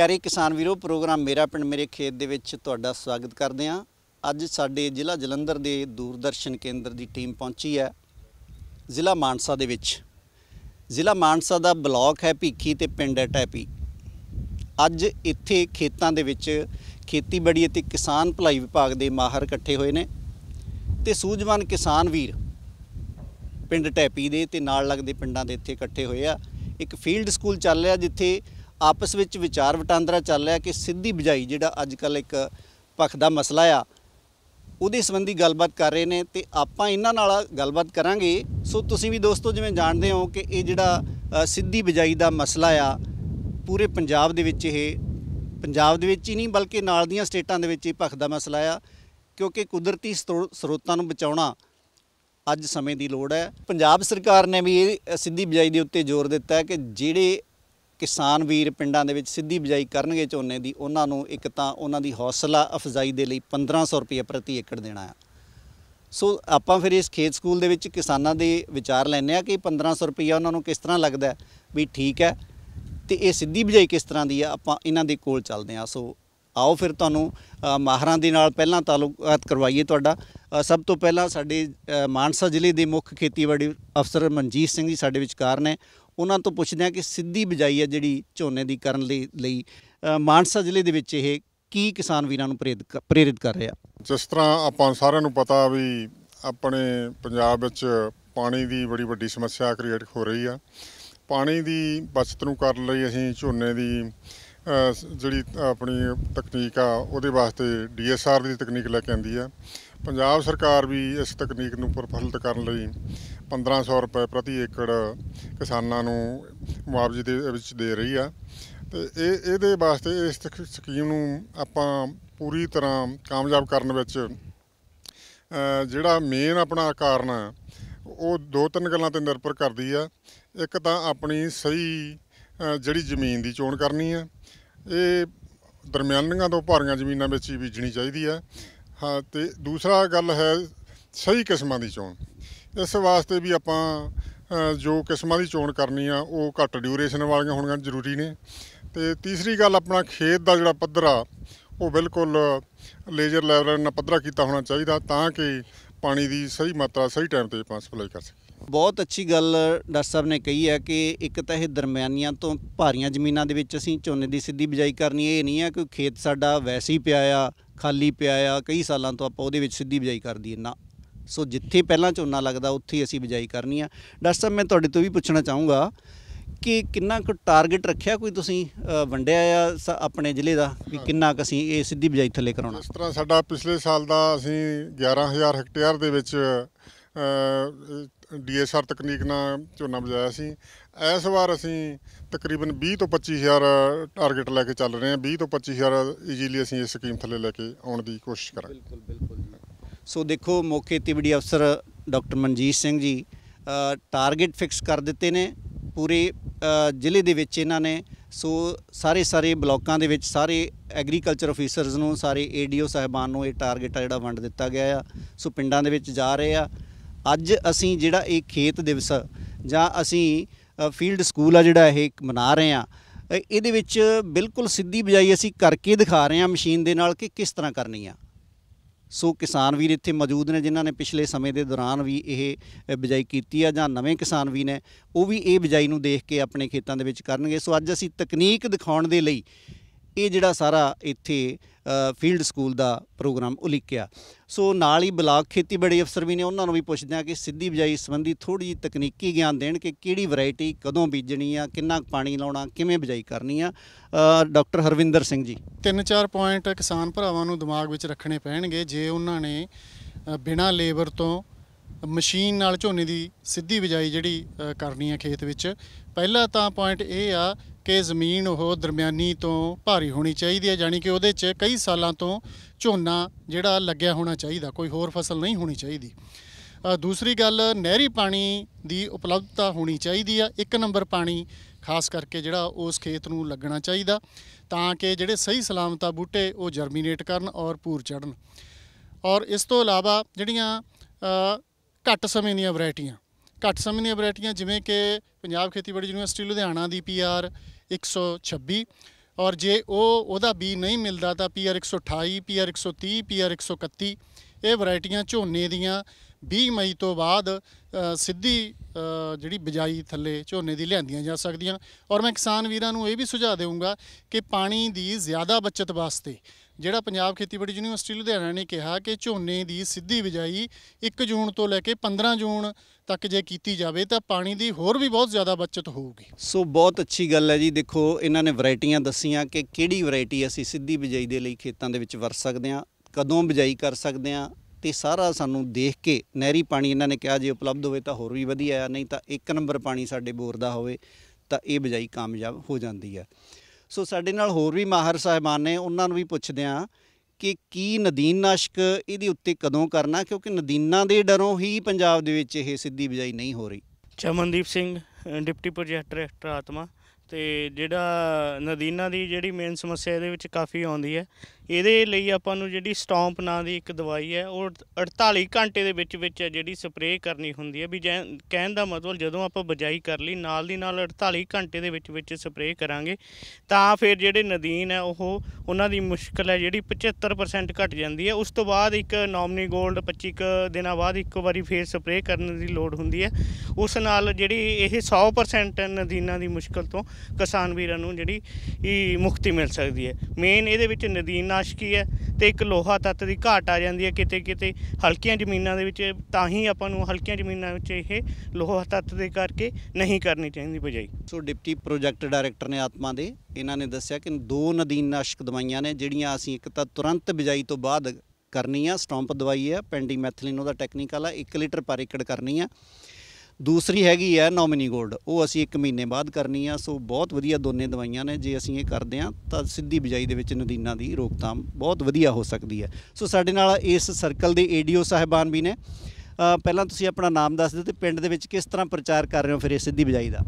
ਪਿਆਰੇ ਕਿਸਾਨ ਵੀਰੋ ਪ੍ਰੋਗਰਾਮ ਮੇਰਾ ਪਿੰਡ ਮੇਰੇ ਖੇਤ ਦੇ ਵਿੱਚ ਤੁਹਾਡਾ ਸਵਾਗਤ ਕਰਦੇ ਆਂ ਅੱਜ ਸਾਡੇ ਜ਼ਿਲ੍ਹਾ ਜਲੰਧਰ ਦੇ ਦੂਰਦਰਸ਼ਨ ਕੇਂਦਰ ਦੀ ਟੀਮ ਪਹੁੰਚੀ ਹੈ ਜ਼ਿਲ੍ਹਾ ਮਾਨਸਾ ਦੇ ਵਿੱਚ ਜ਼ਿਲ੍ਹਾ ਮਾਨਸਾ ਦਾ ਬਲਾਕ ਹੈ ਭੀਖੀ ਤੇ ਪਿੰਡ ਹੈ ਟੈਪੀ ਅੱਜ ਇੱਥੇ ਖੇਤਾਂ ਦੇ ਵਿੱਚ ਖੇਤੀਬਾੜੀ ਅਤੇ ਕਿਸਾਨ ਭਲਾਈ ਵਿਭਾਗ ਦੇ ਮਾਹਰ ਇਕੱਠੇ ਹੋਏ ਨੇ ਤੇ ਸੂਝਵਾਨ ਕਿਸਾਨ ਵੀਰ ਪਿੰਡ ਟੈਪੀ ਦੇ ਤੇ ਨਾਲ ਲੱਗਦੇ ਪਿੰਡਾਂ ਦੇ ਇੱਥੇ ਇਕੱਠੇ ਹੋਏ ਆ ਇੱਕ ਫੀਲਡ ਸਕੂਲ ਚੱਲ ਰਿਹਾ ਜਿੱਥੇ ਆਪਸ ਵਿੱਚ ਵਿਚਾਰ ਵਟਾਂਦਰਾ ਚੱਲ ਰਿਹਾ ਕਿ ਸਿੱਧੀ ਬਜਾਈ ਜਿਹੜਾ ਅੱਜ ਕੱਲ ਇੱਕ ਪੱਖ ਦਾ ਮਸਲਾ ਆ ਉਹਦੇ ਸੰਬੰਧੀ ਗੱਲਬਾਤ ਕਰ ਰਹੇ ਨੇ ਤੇ ਆਪਾਂ ਇਹਨਾਂ ਨਾਲ ਗੱਲਬਾਤ ਕਰਾਂਗੇ ਸੋ ਤੁਸੀਂ ਵੀ ਦੋਸਤੋ ਜਿਵੇਂ ਜਾਣਦੇ ਹੋ ਕਿ ਇਹ ਜਿਹੜਾ ਸਿੱਧੀ ਬਜਾਈ ਦਾ ਮਸਲਾ ਆ ਪੂਰੇ ਪੰਜਾਬ ਦੇ ਵਿੱਚ ਇਹ ਪੰਜਾਬ ਦੇ ਵਿੱਚ ਹੀ ਨਹੀਂ ਬਲਕਿ ਨਾਲ ਦੀਆਂ ਸਟੇਟਾਂ ਦੇ ਵਿੱਚ ਹੀ ਭਖ ਦਾ ਮਸਲਾ ਆ ਕਿਉਂਕਿ ਕੁਦਰਤੀ ਸਰੋਤਾਂ ਨੂੰ ਬਚਾਉਣਾ ਅੱਜ ਸਮੇਂ ਦੀ ਲੋੜ ਹੈ ਪੰਜਾਬ ਸਰਕਾਰ ਨੇ ਵੀ ਇਹ ਸਿੱਧੀ ਬਜਾਈ ਦੇ ਉੱਤੇ ਜ਼ੋਰ ਦਿੱਤਾ ਹੈ ਕਿ ਜਿਹੜੇ ਕਿਸਾਨ ਵੀਰ ਪਿੰਡਾਂ ਦੇ ਵਿੱਚ ਸਿੱਧੀ ਬਿਜਾਈ ਕਰਨਗੇ ਝੋਨੇ ਦੀ ਉਹਨਾਂ ਨੂੰ ਇੱਕ ਤਾਂ ਉਹਨਾਂ ਦੀ ਹੌਸਲਾ ਅਫਜ਼ਾਈ ਦੇ ਲਈ 1500 ਰੁਪਏ ਪ੍ਰਤੀ ਏਕੜ ਦੇਣਾ ਆ ਸੋ ਆਪਾਂ ਫਿਰ ਇਸ ਖੇਤ ਸਕੂਲ ਦੇ ਵਿੱਚ ਕਿਸਾਨਾਂ ਦੇ ਵਿਚਾਰ ਲੈਣੇ ਆ ਕਿ 1500 ਰੁਪਏ ਉਹਨਾਂ ਨੂੰ ਕਿਸ ਤਰ੍ਹਾਂ ਲੱਗਦਾ ਵੀ ਠੀਕ ਹੈ ਤੇ ਇਹ ਸਿੱਧੀ ਬਿਜਾਈ ਕਿਸ ਤਰ੍ਹਾਂ ਦੀ ਆ ਆਪਾਂ ਇਹਨਾਂ ਦੇ ਕੋਲ ਚੱਲਦੇ ਆ ਸੋ ਆਓ ਫਿਰ ਤੁਹਾਨੂੰ ਮਾਹਰਾਂ ਦੇ ਨਾਲ ਪਹਿਲਾਂ ਤਾਲੁਕਾਤ ਕਰਵਾਈਏ ਤੁਹਾਡਾ ਸਭ ਤੋਂ ਪਹਿਲਾਂ ਸਾਡੇ ਮਾਨਸਾ ਜ਼ਿਲ੍ਹੇ ਦੇ ਮੁੱਖ ਖੇਤੀਬਾੜੀ ਅਫਸਰ ਮਨਜੀਤ ਸਿੰਘ ਜੀ ਸਾਡੇ ਵਿਚਕਾਰ ਨੇ ਉਹਨਾਂ ਤੋਂ ਪੁੱਛਦੇ ਆ ਕਿ ਸਿੱਧੀ ਬਜਾਈ ਹੈ ਜਿਹੜੀ ਝੋਨੇ ਦੀ ਕਰਨ ਲਈ ਲਈ ਮਾਨਸਾ ਜ਼ਿਲ੍ਹੇ ਦੇ ਵਿੱਚ ਇਹ ਕੀ ਕਿਸਾਨ ਵੀਰਾਂ ਨੂੰ ਪ੍ਰੇਰਿਤ ਪ੍ਰੇਰਿਤ ਕਰ ਰਿਹਾ ਜਿਸ ਤਰ੍ਹਾਂ ਆਪਾਂ ਸਾਰਿਆਂ ਨੂੰ ਪਤਾ ਵੀ ਆਪਣੇ ਪੰਜਾਬ ਵਿੱਚ ਪਾਣੀ ਦੀ ਬੜੀ ਵੱਡੀ ਸਮੱਸਿਆ ਕ੍ਰੀਏਟ ਹੋ ਰਹੀ ਆ ਪਾਣੀ ਦੀ ਬਚਤ ਨੂੰ ਕਰਨ ਲਈ ਅਸੀਂ ਝੋਨੇ ਦੀ ਜਿਹੜੀ ਆਪਣੀ ਤਕਨੀਕ ਆ ਉਹਦੇ ਵਾਸਤੇ ਡੀਐਸਆਰ ਦੀ ਤਕਨੀਕ ਲੈ ਕੇ ਆਂਦੀ ਆ ਪੰਜਾਬ ਸਰਕਾਰ ਵੀ ਇਸ ਤਕਨੀਕ ਨੂੰ ਪ੍ਰਫੁੱਲਤ ਕਰਨ ਲਈ 1500 ਰੁਪਏ ਪ੍ਰਤੀ ਏਕੜ ਕਿਸਾਨਾਂ ਨੂੰ ਮੁਆਵਜ਼ੇ ਦੇ ਵਿੱਚ ਦੇ ਰਹੀ ਆ ਤੇ ਇਹ ਇਹਦੇ ਵਾਸਤੇ ਇਸ ਸਕੀਮ ਨੂੰ ਆਪਾਂ ਪੂਰੀ ਤਰ੍ਹਾਂ ਕਾਮਯਾਬ ਕਰਨ ਵਿੱਚ ਜਿਹੜਾ ਮੇਨ ਆਪਣਾ ਕਾਰਨ ਉਹ ਦੋ ਤਿੰਨ ਗੱਲਾਂ ਤੇ ਨਿਰਭਰ ਕਰਦੀ ਆ ਇੱਕ ਤਾਂ ਆਪਣੀ ਸਹੀ ਜਿਹੜੀ ਜ਼ਮੀਨ ਦੀ ਚੋਣ ਕਰਨੀ ਆ ਇਹ ਦਰਮਿਆਨੀਆਂ ਤੋਂ ਭਾਰੀਆਂ ਜ਼ਮੀਨਾਂ ਵਿੱਚ ਹੀ ਬੀਜਣੀ ਚਾਹੀਦੀ ਆ ਹਾਂ ਤੇ ਦੂਸਰਾ ਗੱਲ ਹੈ ਸਹੀ ਕਿਸਮਾਂ ਦੀ ਚੋਣ ਇਸ ਵਾਸਤੇ ਵੀ ਆਪਾਂ ਜੋ ਕਿਸਮਾਂ ਦੀ ਚੋਣ ਕਰਨੀ ਆ ਉਹ ਘੱਟ ਡਿਊਰੇਸ਼ਨ ਵਾਲੀਆਂ ਹੋਣੀਆਂ ਜ਼ਰੂਰੀ ਨੇ ਤੇ ਤੀਸਰੀ ਗੱਲ ਆਪਣਾ ਖੇਤ ਦਾ ਜਿਹੜਾ ਪੱਧਰਾ ਉਹ ਬਿਲਕੁਲ ਲੇਜ਼ਰ ਲੈਵਲ ਨਾਲ ਪੱਧਰਾ ਕੀਤਾ ਹੋਣਾ ਚਾਹੀਦਾ ਤਾਂ ਕਿ ਪਾਣੀ ਦੀ ਸਹੀ ਮਾਤਰਾ ਸਹੀ ਟਾਈਮ ਤੇ ਆਪਾਂ ਸਪਲਾਈ ਕਰ ਸਕੀਏ ਬਹੁਤ ਅੱਛੀ ਗੱਲ ਡਾਕਟਰ ਸਾਹਿਬ ਨੇ ਕਹੀ ਹੈ ਕਿ ਇੱਕ ਤਾਂ ਇਹ ਦਰਮਿਆਨੀਆਂ ਤੋਂ ਭਾਰੀਆਂ ਜ਼ਮੀਨਾਂ ਦੇ ਵਿੱਚ ਅਸੀਂ ਝੋਨੇ ਦੀ ਸਿੱਧੀ ਬਿਜਾਈ ਕਰਨੀ ਇਹ ਨਹੀਂ ਹੈ ਕਿ ਖੇਤ ਸਾਡਾ ਵੈਸੇ ਹੀ ਪਿਆ ਆ ਖਾਲੀ ਪਿਆ ਆ ਕਈ ਸਾਲਾਂ ਤੋਂ ਆਪਾਂ ਉਹਦੇ ਵਿੱਚ ਸਿੱਧੀ ਬਿਜਾਈ ਕਰਦੀ ਇਹਨਾਂ ਨਾ ਸੋ ਜਿੱਥੇ ਪਹਿਲਾਂ ਝੋਨਾ ਲੱਗਦਾ ਉੱਥੇ ਅਸੀਂ ਬਿਜਾਈ ਕਰਨੀ ਆ ਡਾਕਟਰ ਸਾਹਿਬ ਮੈਂ ਤੁਹਾਡੇ ਤੋਂ ਵੀ ਪੁੱਛਣਾ ਚਾਹੂੰਗਾ ਕਿ ਕਿੰਨਾ ਕੁ ਟਾਰਗੇਟ ਰੱਖਿਆ ਕੋਈ ਤੁਸੀਂ ਵੰਡਿਆ ਆ ਆਪਣੇ ਜ਼ਿਲ੍ਹੇ ਦਾ ਕਿ ਕਿੰਨਾ ਕੁ ਅਸੀਂ ਇਹ ਸਿੱਧੀ ਬਿਜਾਈ ਥੱਲੇ ਕਰਾਉਣਾ ਇਸ ਤਰ੍ਹਾਂ ਸਾਡਾ ਪਿਛਲੇ ਸਾਲ ਦਾ ਅਸੀਂ 11000 ਹੈਕਟੇਅਰ ਦੇ ਵਿੱਚ ਡੀਐਸਆਰ ਤਕਨੀਕ ਨਾਲ ਝੋਨਾ ਬਜਾਇਆ ਸੀ ਇਸ ਵਾਰ ਅਸੀਂ ਤਕਰੀਬਨ 20 ਤੋਂ 25000 ਟਾਰਗੇਟ ਲੈ ਕੇ ਚੱਲ ਰਹੇ ਹਾਂ 20 ਤੋਂ 25000 ਈਜ਼ੀਲੀ ਅਸੀਂ ਇਸ ਸਕੀਮ ਥੱਲੇ ਲੈ ਕੇ ਆਉਣ ਦੀ ਕੋਸ਼ਿਸ਼ ਕਰਾਂਗੇ ਬਿਲਕੁਲ ਬਿਲਕੁਲ ਸੋ ਦੇਖੋ ਮੌਕੇ ਵੀ ਅਫਸਰ ਡਾਕਟਰ ਮਨਜੀਤ ਸਿੰਘ ਜੀ ਟਾਰਗੇਟ ਫਿਕਸ ਕਰ ਦਿੱਤੇ ਨੇ ਪੂਰੇ ਜ਼ਿਲ੍ਹੇ ਦੇ ਵਿੱਚ ਇਹਨਾਂ ਨੇ ਸੋ ਸਾਰੇ ਸਾਰੇ ਬਲਾਕਾਂ ਦੇ ਵਿੱਚ ਸਾਰੇ ਐਗਰੀਕਲਚਰ ਅਫੀਸਰਸ ਨੂੰ ਸਾਰੇ ਏਡੀਓ ਸਹਿਬਾਨ ਨੂੰ ਇਹ ਟਾਰਗੇਟ ਆ ਜਿਹੜਾ ਵੰਡ ਦਿੱਤਾ ਗਿਆ ਆ ਸੋ ਪਿੰਡਾਂ ਦੇ ਵਿੱਚ ਜਾ ਰਹੇ ਆ ਅੱਜ ਅਸੀਂ ਜਿਹੜਾ ਇਹ ਖੇਤ ਦਿਵਸ ਜਾਂ ਅਸੀਂ ਫੀਲਡ ਸਕੂਲ ਆ ਜਿਹੜਾ ਇਹ ਮਨਾ ਰਹੇ ਆ ਇਹਦੇ ਵਿੱਚ ਬਿਲਕੁਲ ਸਿੱਧੀ ਬਜਾਈ ਅਸੀਂ ਕਰਕੇ ਦਿਖਾ ਰਹੇ ਆ ਮਸ਼ੀਨ ਦੇ ਨਾਲ ਕਿ ਕਿਸ ਤਰ੍ਹਾਂ ਕਰਨੀ ਆ ਸੋ ਕਿਸਾਨ ਵੀਰ ਇੱਥੇ ਮੌਜੂਦ ਨੇ ਜਿਨ੍ਹਾਂ ਨੇ ਪਿਛਲੇ ਸਮੇਂ ਦੇ ਦੌਰਾਨ ਵੀ ਇਹ ਬਿਜਾਈ ਕੀਤੀ ਆ ਜਾਂ ਨਵੇਂ ਕਿਸਾਨ ਵੀ ਨੇ ਉਹ ਵੀ ਇਹ ਬਿਜਾਈ ਨੂੰ ਦੇਖ ਕੇ ਆਪਣੇ ਖੇਤਾਂ ਦੇ ਵਿੱਚ ਕਰਨਗੇ ਸੋ ਅੱਜ ਅਸੀਂ ਤਕਨੀਕ ਦਿਖਾਉਣ ਦੇ ਲਈ ਇਹ ਜਿਹੜਾ ਸਾਰਾ ਇੱਥੇ ਫੀਲਡ ਸਕੂਲ ਦਾ ਪ੍ਰੋਗਰਾਮ ਉਲੀਕਿਆ ਸੋ ਨਾਲ ਹੀ ਬਲਾਕ ਖੇਤੀਬਾੜੀ ਅਫਸਰ ਵੀ ਨੇ ਉਹਨਾਂ ਨੂੰ ਵੀ ਪੁੱਛਦੇ ਆ ਕਿ ਸਿੱਧੀ ਬਿਜਾਈ ਸੰਬੰਧੀ ਥੋੜੀ ਜੀ ਤਕਨੀਕੀ ਗਿਆਨ ਦੇਣ ਕਿ ਕਿਹੜੀ ਵੈਰਾਈਟੀ ਕਦੋਂ ਬੀਜਣੀ ਆ ਕਿੰਨਾ ਪਾਣੀ ਲਾਉਣਾ ਕਿਵੇਂ ਬਿਜਾਈ ਕਰਨੀ ਆ ਡਾਕਟਰ ਹਰਵਿੰਦਰ ਸਿੰਘ ਜੀ ਤਿੰਨ ਚਾਰ ਪੁਆਇੰਟ ਕਿਸਾਨ ਭਰਾਵਾਂ ਨੂੰ ਦਿਮਾਗ ਵਿੱਚ ਰੱਖਣੇ ਪੈਣਗੇ ਜੇ ਉਹਨਾਂ ਨੇ ਬਿਨਾਂ ਲੇਬਰ ਤੋਂ ਮਸ਼ੀਨ ਨਾਲ ਝੋਨੇ ਦੀ ਸਿੱਧੀ ਬਿਜਾਈ ਜਿਹੜੀ ਕਰਨੀ ਆ ਖੇਤ ਵਿੱਚ ਪਹਿਲਾ ਤਾਂ ਪੁਆਇੰਟ ਇਹ ਆ ਕਿ ਜ਼ਮੀਨ ਉਹ ਦਰਮਿਆਨੀ ਤੋਂ ਭਾਰੀ ਹੋਣੀ ਚਾਹੀਦੀ ਹੈ ਜਾਨੀ ਕਿ ਉਹਦੇ 'ਚ ਕਈ ਸਾਲਾਂ ਤੋਂ ਝੋਨਾ ਜਿਹੜਾ ਲੱਗਿਆ ਹੋਣਾ ਚਾਹੀਦਾ ਕੋਈ ਹੋਰ ਫਸਲ ਨਹੀਂ ਹੋਣੀ ਚਾਹੀਦੀ ਦੂਸਰੀ ਗੱਲ ਨਹਿਰੀ ਪਾਣੀ ਦੀ ਉਪਲਬਧਤਾ ਹੋਣੀ ਚਾਹੀਦੀ ਆ ਇੱਕ ਨੰਬਰ ਪਾਣੀ ਖਾਸ ਕਰਕੇ ਜਿਹੜਾ ਉਸ ਖੇਤ ਨੂੰ ਲੱਗਣਾ ਚਾਹੀਦਾ ਤਾਂ ਕਿ ਜਿਹੜੇ ਸਹੀ ਸਲਾਮਤਾ ਬੂਟੇ ਉਹ ਜਰਮੀਨੇਟ ਕਰਨ ਔਰ ਪੂਰ ਚੜਨ ਔਰ ਇਸ ਤੋਂ ਇਲਾਵਾ ਜਿਹੜੀਆਂ ਘੱਟ ਸਮੇਂ ਦੀਆਂ ਵੈਰਾਈਟੀਆਂ ਘੱਟ ਸਮੇਂ ਦੀਆਂ ਵੈਰਾਈਟੀਆਂ ਜਿਵੇਂ ਕਿ ਪੰਜਾਬ ਖੇਤੀਬਾੜੀ ਯੂਨੀਵਰਸਿਟੀ ਲੁਧਿਆਣਾ ਦੀ ਪੀਆਰ 126 ਔਰ ਜੇ ਉਹ ਉਹਦਾ ਬੀ ਨਹੀਂ ਮਿਲਦਾ ਤਾਂ ਪੀਆਰ 128 ਪੀਆਰ 130 ਪੀਆਰ 131 ਇਹ ਵੈਰਾਈਟੀਆਂ ਝੋਨੇ ਦੀਆਂ 20 ਮਈ ਤੋਂ ਬਾਅਦ ਸਿੱਧੀ ਜਿਹੜੀ ਬਿਜਾਈ ਥੱਲੇ ਝੋਨੇ ਦੀ ਲਿਆਂਦੀਆਂ ਜਾ ਸਕਦੀਆਂ ਔਰ ਮੈਂ ਕਿਸਾਨ ਵੀਰਾਂ ਨੂੰ ਇਹ ਵੀ ਸੁਝਾ ਦੇਵਾਂਗਾ ਕਿ ਪਾਣੀ ਦੀ ਜ਼ਿਆਦਾ ਬਚਤ ਵਾਸਤੇ ਜਿਹੜਾ ਪੰਜਾਬ ਖੇਤੀਬਾੜੀ ਯੂਨੀਵਰਸਿਟੀ ਲੁਧਿਆਣਾ ਨੇ ਕਿਹਾ ਕਿ ਝੋਨੇ ਦੀ ਸਿੱਧੀ ਬਿਜਾਈ 1 ਜੂਨ ਤੋਂ ਲੈ ਕੇ 15 ਜੂਨ ਤੱਕ ਜੇ ਕੀਤੀ ਜਾਵੇ ਤਾਂ ਪਾਣੀ ਦੀ ਹੋਰ ਵੀ ਬਹੁਤ ਜ਼ਿਆਦਾ ਬਚਤ ਹੋਊਗੀ ਸੋ ਬਹੁਤ ਅੱਛੀ ਗੱਲ ਹੈ ਜੀ ਦੇਖੋ ਇਹਨਾਂ ਨੇ ਵੈਰਾਈਟੀਆਂ ਦੱਸੀਆਂ ਕਿ ਕਿਹੜੀ ਵੈਰਾਈਟੀ ਅਸੀਂ ਸਿੱਧੀ ਬਿਜਾਈ ਦੇ ਲਈ ਖੇਤਾਂ ਦੇ ਵਿੱਚ ਵਰਤ ਸਕਦੇ ਹਾਂ ਕਦੋਂ ਬਿਜਾਈ ਕਰ ਸਕਦੇ ਹਾਂ ਤੇ ਸਾਰਾ ਸਾਨੂੰ ਦੇਖ ਕੇ ਨਹਿਰੀ ਪਾਣੀ ਇਹਨਾਂ ਨੇ ਕਿਹਾ ਜੇ ਉਪਲਬਧ ਹੋਵੇ ਤਾਂ ਹੋਰ ਵੀ ਵਧੀਆ ਆ ਨਹੀਂ ਤਾਂ ਇੱਕ ਨੰਬਰ ਪਾਣੀ ਸਾਡੇ ਬੋਰ ਦਾ ਹੋਵੇ ਤਾਂ ਇਹ ਬਿਜਾਈ ਕਾਮਯਾਬ ਹੋ ਜਾਂਦੀ ਹੈ ਸੋ ਸਾਡੇ ਨਾਲ ਹੋਰ ਵੀ ਮਾਹਰ ਸਹਿਮਾਨ ਨੇ ਉਹਨਾਂ ਨੂੰ ਵੀ ਪੁੱਛਦੇ ਆ ਕਿ ਕੀ ਨਦੀਨ ਨਾਸ਼ਕ ਇਹਦੇ ਉੱਤੇ ਕਦੋਂ ਕਰਨਾ ਕਿਉਂਕਿ ਨਦੀਨਾਂ ਦੇ ਡਰੋਂ ਹੀ ਪੰਜਾਬ ਦੇ ਵਿੱਚ ਇਹ ਸਿੱਧੀ ਬਿਜਾਈ ਨਹੀਂ ਹੋ ਰਹੀ Chamandeep Singh deputy project director ATMA ਤੇ ਜਿਹੜਾ ਨਦੀਨਾਂ ਦੀ ਜਿਹੜੀ ਮੇਨ ਸਮੱਸਿਆ ਇਹਦੇ ਵਿੱਚ ਕਾਫੀ ਆਉਂਦੀ ਹੈ ਇਹਦੇ ਲਈ ਆਪਾਂ ਨੂੰ ਜਿਹੜੀ ਸਟੌਂਪ ਨਾਂ ਦੀ ਇੱਕ ਦਵਾਈ ਹੈ ਉਹ 48 ਘੰਟੇ ਦੇ ਵਿੱਚ ਵਿੱਚ ਜਿਹੜੀ ਸਪਰੇਅ ਕਰਨੀ ਹੁੰਦੀ ਹੈ ਵੀ ਕਹਿਣ ਦਾ ਮਤਲਬ ਜਦੋਂ ਆਪਾਂ ਬਜਾਈ ਕਰ ਲਈ ਨਾਲ ਦੀ ਨਾਲ 48 ਘੰਟੇ ਦੇ ਵਿੱਚ ਵਿੱਚ ਸਪਰੇਅ ਕਰਾਂਗੇ ਤਾਂ ਫਿਰ ਜਿਹੜੇ ਨਦੀਨ ਹੈ ਉਹ ਉਹਨਾਂ ਦੀ ਮੁਸ਼ਕਲ ਹੈ ਜਿਹੜੀ 75% ਘਟ ਜਾਂਦੀ ਹੈ ਉਸ ਤੋਂ ਬਾਅਦ ਇੱਕ ਨੋਮਨੀ ਗੋਲਡ 25 ਦਿਨਾਂ ਬਾਅਦ ਇੱਕ ਵਾਰੀ ਫੇਰ ਸਪਰੇਅ ਕਰਨ ਦੀ ਲੋੜ ਹੁੰਦੀ ਹੈ ਉਸ ਨਾਲ ਜਿਹੜੀ ਇਹ 100% ਨਦੀਨਾਂ ਦੀ ਮੁਸ਼ਕਲ ਤੋਂ ਕਿਸਾਨ ਵੀਰਾਂ ਨੂੰ ਜਿਹੜੀ ਇਹ ਮੁਕਤੀ ਮਿਲ ਸਕਦੀ ਹੈ ਮੇਨ ਇਹਦੇ ਵਿੱਚ ਨਦੀਨ ਨਾਸ਼ਕੀ ਹੈ ਤੇ ਇੱਕ ਲੋਹਾ ਤੱਤ ਦੀ ਘਾਟ ਆ ਜਾਂਦੀ ਹੈ ਕਿਤੇ ਕਿਤੇ ਹਲਕੀਆਂ ਜ਼ਮੀਨਾਂ ਦੇ ਵਿੱਚ ਤਾਂ ਹੀ ਆਪਾਂ ਨੂੰ ਹਲਕੀਆਂ ਜ਼ਮੀਨਾਂ ਵਿੱਚ ਇਹ ਲੋਹਾ ਤੱਤ ਦੇ ਕਰਕੇ ਨਹੀਂ ਕਰਨੀ ਚਾਹੀਦੀ ਬਜਾਈ ਸੋ ਡਿਪਟੀ ਪ੍ਰੋਜੈਕਟ ਡਾਇਰੈਕਟਰ ਨੇ ਆਤਮਾ ਦੇ ਇਹਨਾਂ ਨੇ ਦੱਸਿਆ ਕਿ ਦੋ ਨਾਸ਼ਕ ਦਵਾਈਆਂ ਨੇ ਜਿਹੜੀਆਂ ਅਸੀਂ ਇੱਕ ਤਾਂ ਤੁਰੰਤ ਬਿਜਾਈ ਤੋਂ ਬਾਅਦ ਕਰਨੀ ਆ ਸਟੰਪ ਦਵਾਈ ਆ ਪੈਂਡੀਮੈਥਲਿਨ ਉਹਦਾ ਟੈਕਨੀਕਲ ਆ 1 ਲੀਟਰ ਪਰ ਏਕੜ ਕਰਨੀ ਆ ਦੂਸਰੀ ਹੈਗੀ ਆ ਨੋਮਿਨੀ ਗੋਲਡ ਉਹ ਅਸੀਂ 1 ਮਹੀਨੇ ਬਾਅਦ ਕਰਨੀ ਆ ਸੋ ਬਹੁਤ ਵਧੀਆ ਦੋਨੇ ਦਵਾਈਆਂ ਨੇ ਜੇ ਅਸੀਂ ਇਹ ਕਰਦੇ ਆ ਤਾਂ ਸਿੱਧੀ ਬਜਾਈ ਦੇ ਵਿੱਚ ਨਦੀਨਾਂ ਦੀ ਰੋਕਥਾਮ ਬਹੁਤ ਵਧੀਆ ਹੋ ਸਕਦੀ ਹੈ ਸੋ ਸਾਡੇ ਨਾਲ ਇਸ ਸਰਕਲ ਦੇ ਏਡੀਓ ਸਾਹਿਬਾਨ ਵੀ ਨੇ ਪਹਿਲਾਂ ਤੁਸੀਂ ਆਪਣਾ ਨਾਮ ਦੱਸ ਦਿਓ ਤੇ ਪਿੰਡ ਦੇ ਵਿੱਚ ਕਿਸ ਤਰ੍ਹਾਂ ਪ੍ਰਚਾਰ ਕਰ ਰਹੇ ਹੋ ਫਿਰ ਇਹ ਸਿੱਧੀ ਬਜਾਈ ਦਾ